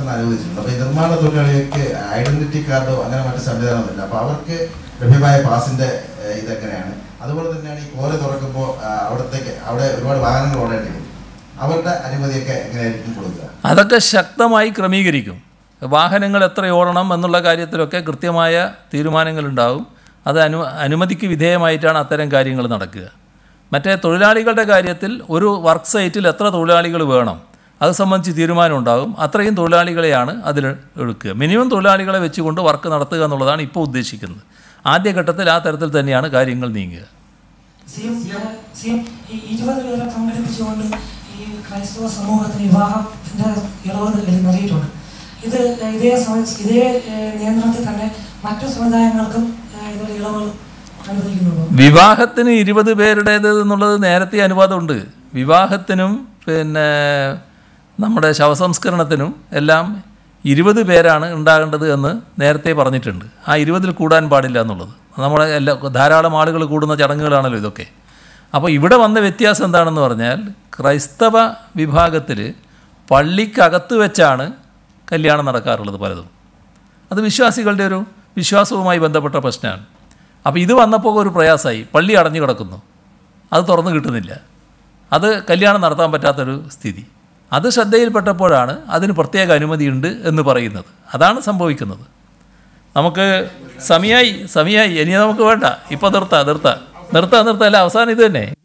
പ്രവർത്തനം അനുവദിച്ചിട്ടുണ്ട് അപ്പൊ ഈ നിർമ്മാണ തൊഴിലാളികൾക്ക് ഐഡന്റിറ്റി കാർഡോ അങ്ങനെ മറ്റു സംവിധാനമൊന്നുമില്ല അപ്പോൾ അവർക്ക് ലഭ്യമായ പാസിന്റെ ഇതെങ്ങനെയാണ് അതുപോലെ തന്നെയാണ് ഈ കോല തുറക്കുമ്പോൾ അവിടത്തേക്ക് അവിടെ ഒരുപാട് വാഹനങ്ങൾ ഓടേണ്ടി വരും അവരുടെ അനുമതിയൊക്കെ എങ്ങനെയായിരിക്കും കൊടുക്കുക അതൊക്കെ ശക്തമായി ക്രമീകരിക്കും വാഹനങ്ങൾ എത്ര ഓടണം എന്നുള്ള കാര്യത്തിലൊക്കെ കൃത്യമായ തീരുമാനങ്ങളുണ്ടാവും അത് അനു അനുമതിക്ക് വിധേയമായിട്ടാണ് അത്തരം കാര്യങ്ങൾ നടക്കുക മറ്റേ തൊഴിലാളികളുടെ കാര്യത്തിൽ ഒരു വർക്ക് സൈറ്റിൽ എത്ര തൊഴിലാളികൾ വേണം അത് സംബന്ധിച്ച് തീരുമാനമുണ്ടാകും അത്രയും തൊഴിലാളികളെയാണ് അതിൽ എടുക്കുക മിനിമം തൊഴിലാളികളെ വെച്ചുകൊണ്ട് വർക്ക് നടത്തുക എന്നുള്ളതാണ് ഇപ്പോൾ ഉദ്ദേശിക്കുന്നത് ആദ്യഘട്ടത്തിൽ ആ തരത്തിൽ തന്നെയാണ് കാര്യങ്ങൾ നീങ്ങുക ഈ ക്രൈസ്തവ ഇത് ഇതേ ഇതേ നിയന്ത്രണത്തിൽ തന്നെ മറ്റു സമുദായങ്ങൾക്കും ഇതിൽ ഇളവുകൾ വിവാഹത്തിന് ഇരുപത് പേരുടേത് എന്നുള്ളത് നേരത്തെ അനുവാദമുണ്ട് വിവാഹത്തിനും പിന്നെ നമ്മുടെ ശവസംസ്കരണത്തിനും എല്ലാം ഇരുപത് പേരാണ് ഉണ്ടാകേണ്ടത് എന്ന് നേരത്തെ പറഞ്ഞിട്ടുണ്ട് ആ ഇരുപതിൽ കൂടാൻ പാടില്ല എന്നുള്ളത് നമ്മുടെ എല്ലാ ധാരാളം ആളുകൾ കൂടുന്ന ചടങ്ങുകളാണല്ലോ ഇതൊക്കെ അപ്പോൾ ഇവിടെ വന്ന വ്യത്യാസം എന്താണെന്ന് പറഞ്ഞാൽ ക്രൈസ്തവ വിഭാഗത്തിൽ പള്ളിക്കകത്ത് വെച്ചാണ് കല്യാണം നടക്കാറുള്ളത് പലതും അത് വിശ്വാസികളുടെ ഒരു വിശ്വാസവുമായി ബന്ധപ്പെട്ട പ്രശ്നമാണ് അപ്പോൾ ഇത് വന്നപ്പോൾ ഒരു പ്രയാസമായി പള്ളി അടഞ്ഞു കിടക്കുന്നു അത് തുറന്നു കിട്ടുന്നില്ല അത് കല്യാണം നടത്താൻ പറ്റാത്തൊരു സ്ഥിതി അത് ശ്രദ്ധയിൽപ്പെട്ടപ്പോഴാണ് അതിന് പ്രത്യേക അനുമതിയുണ്ട് എന്ന് പറയുന്നത് അതാണ് സംഭവിക്കുന്നത് നമുക്ക് സമയായി സമയായി ഇനി നമുക്ക് വേണ്ട ഇപ്പോൾ നിർത്താം നിർത്താം നിർത്താം നിർത്താം അല്ല അവസാനം ഇത് തന്നെ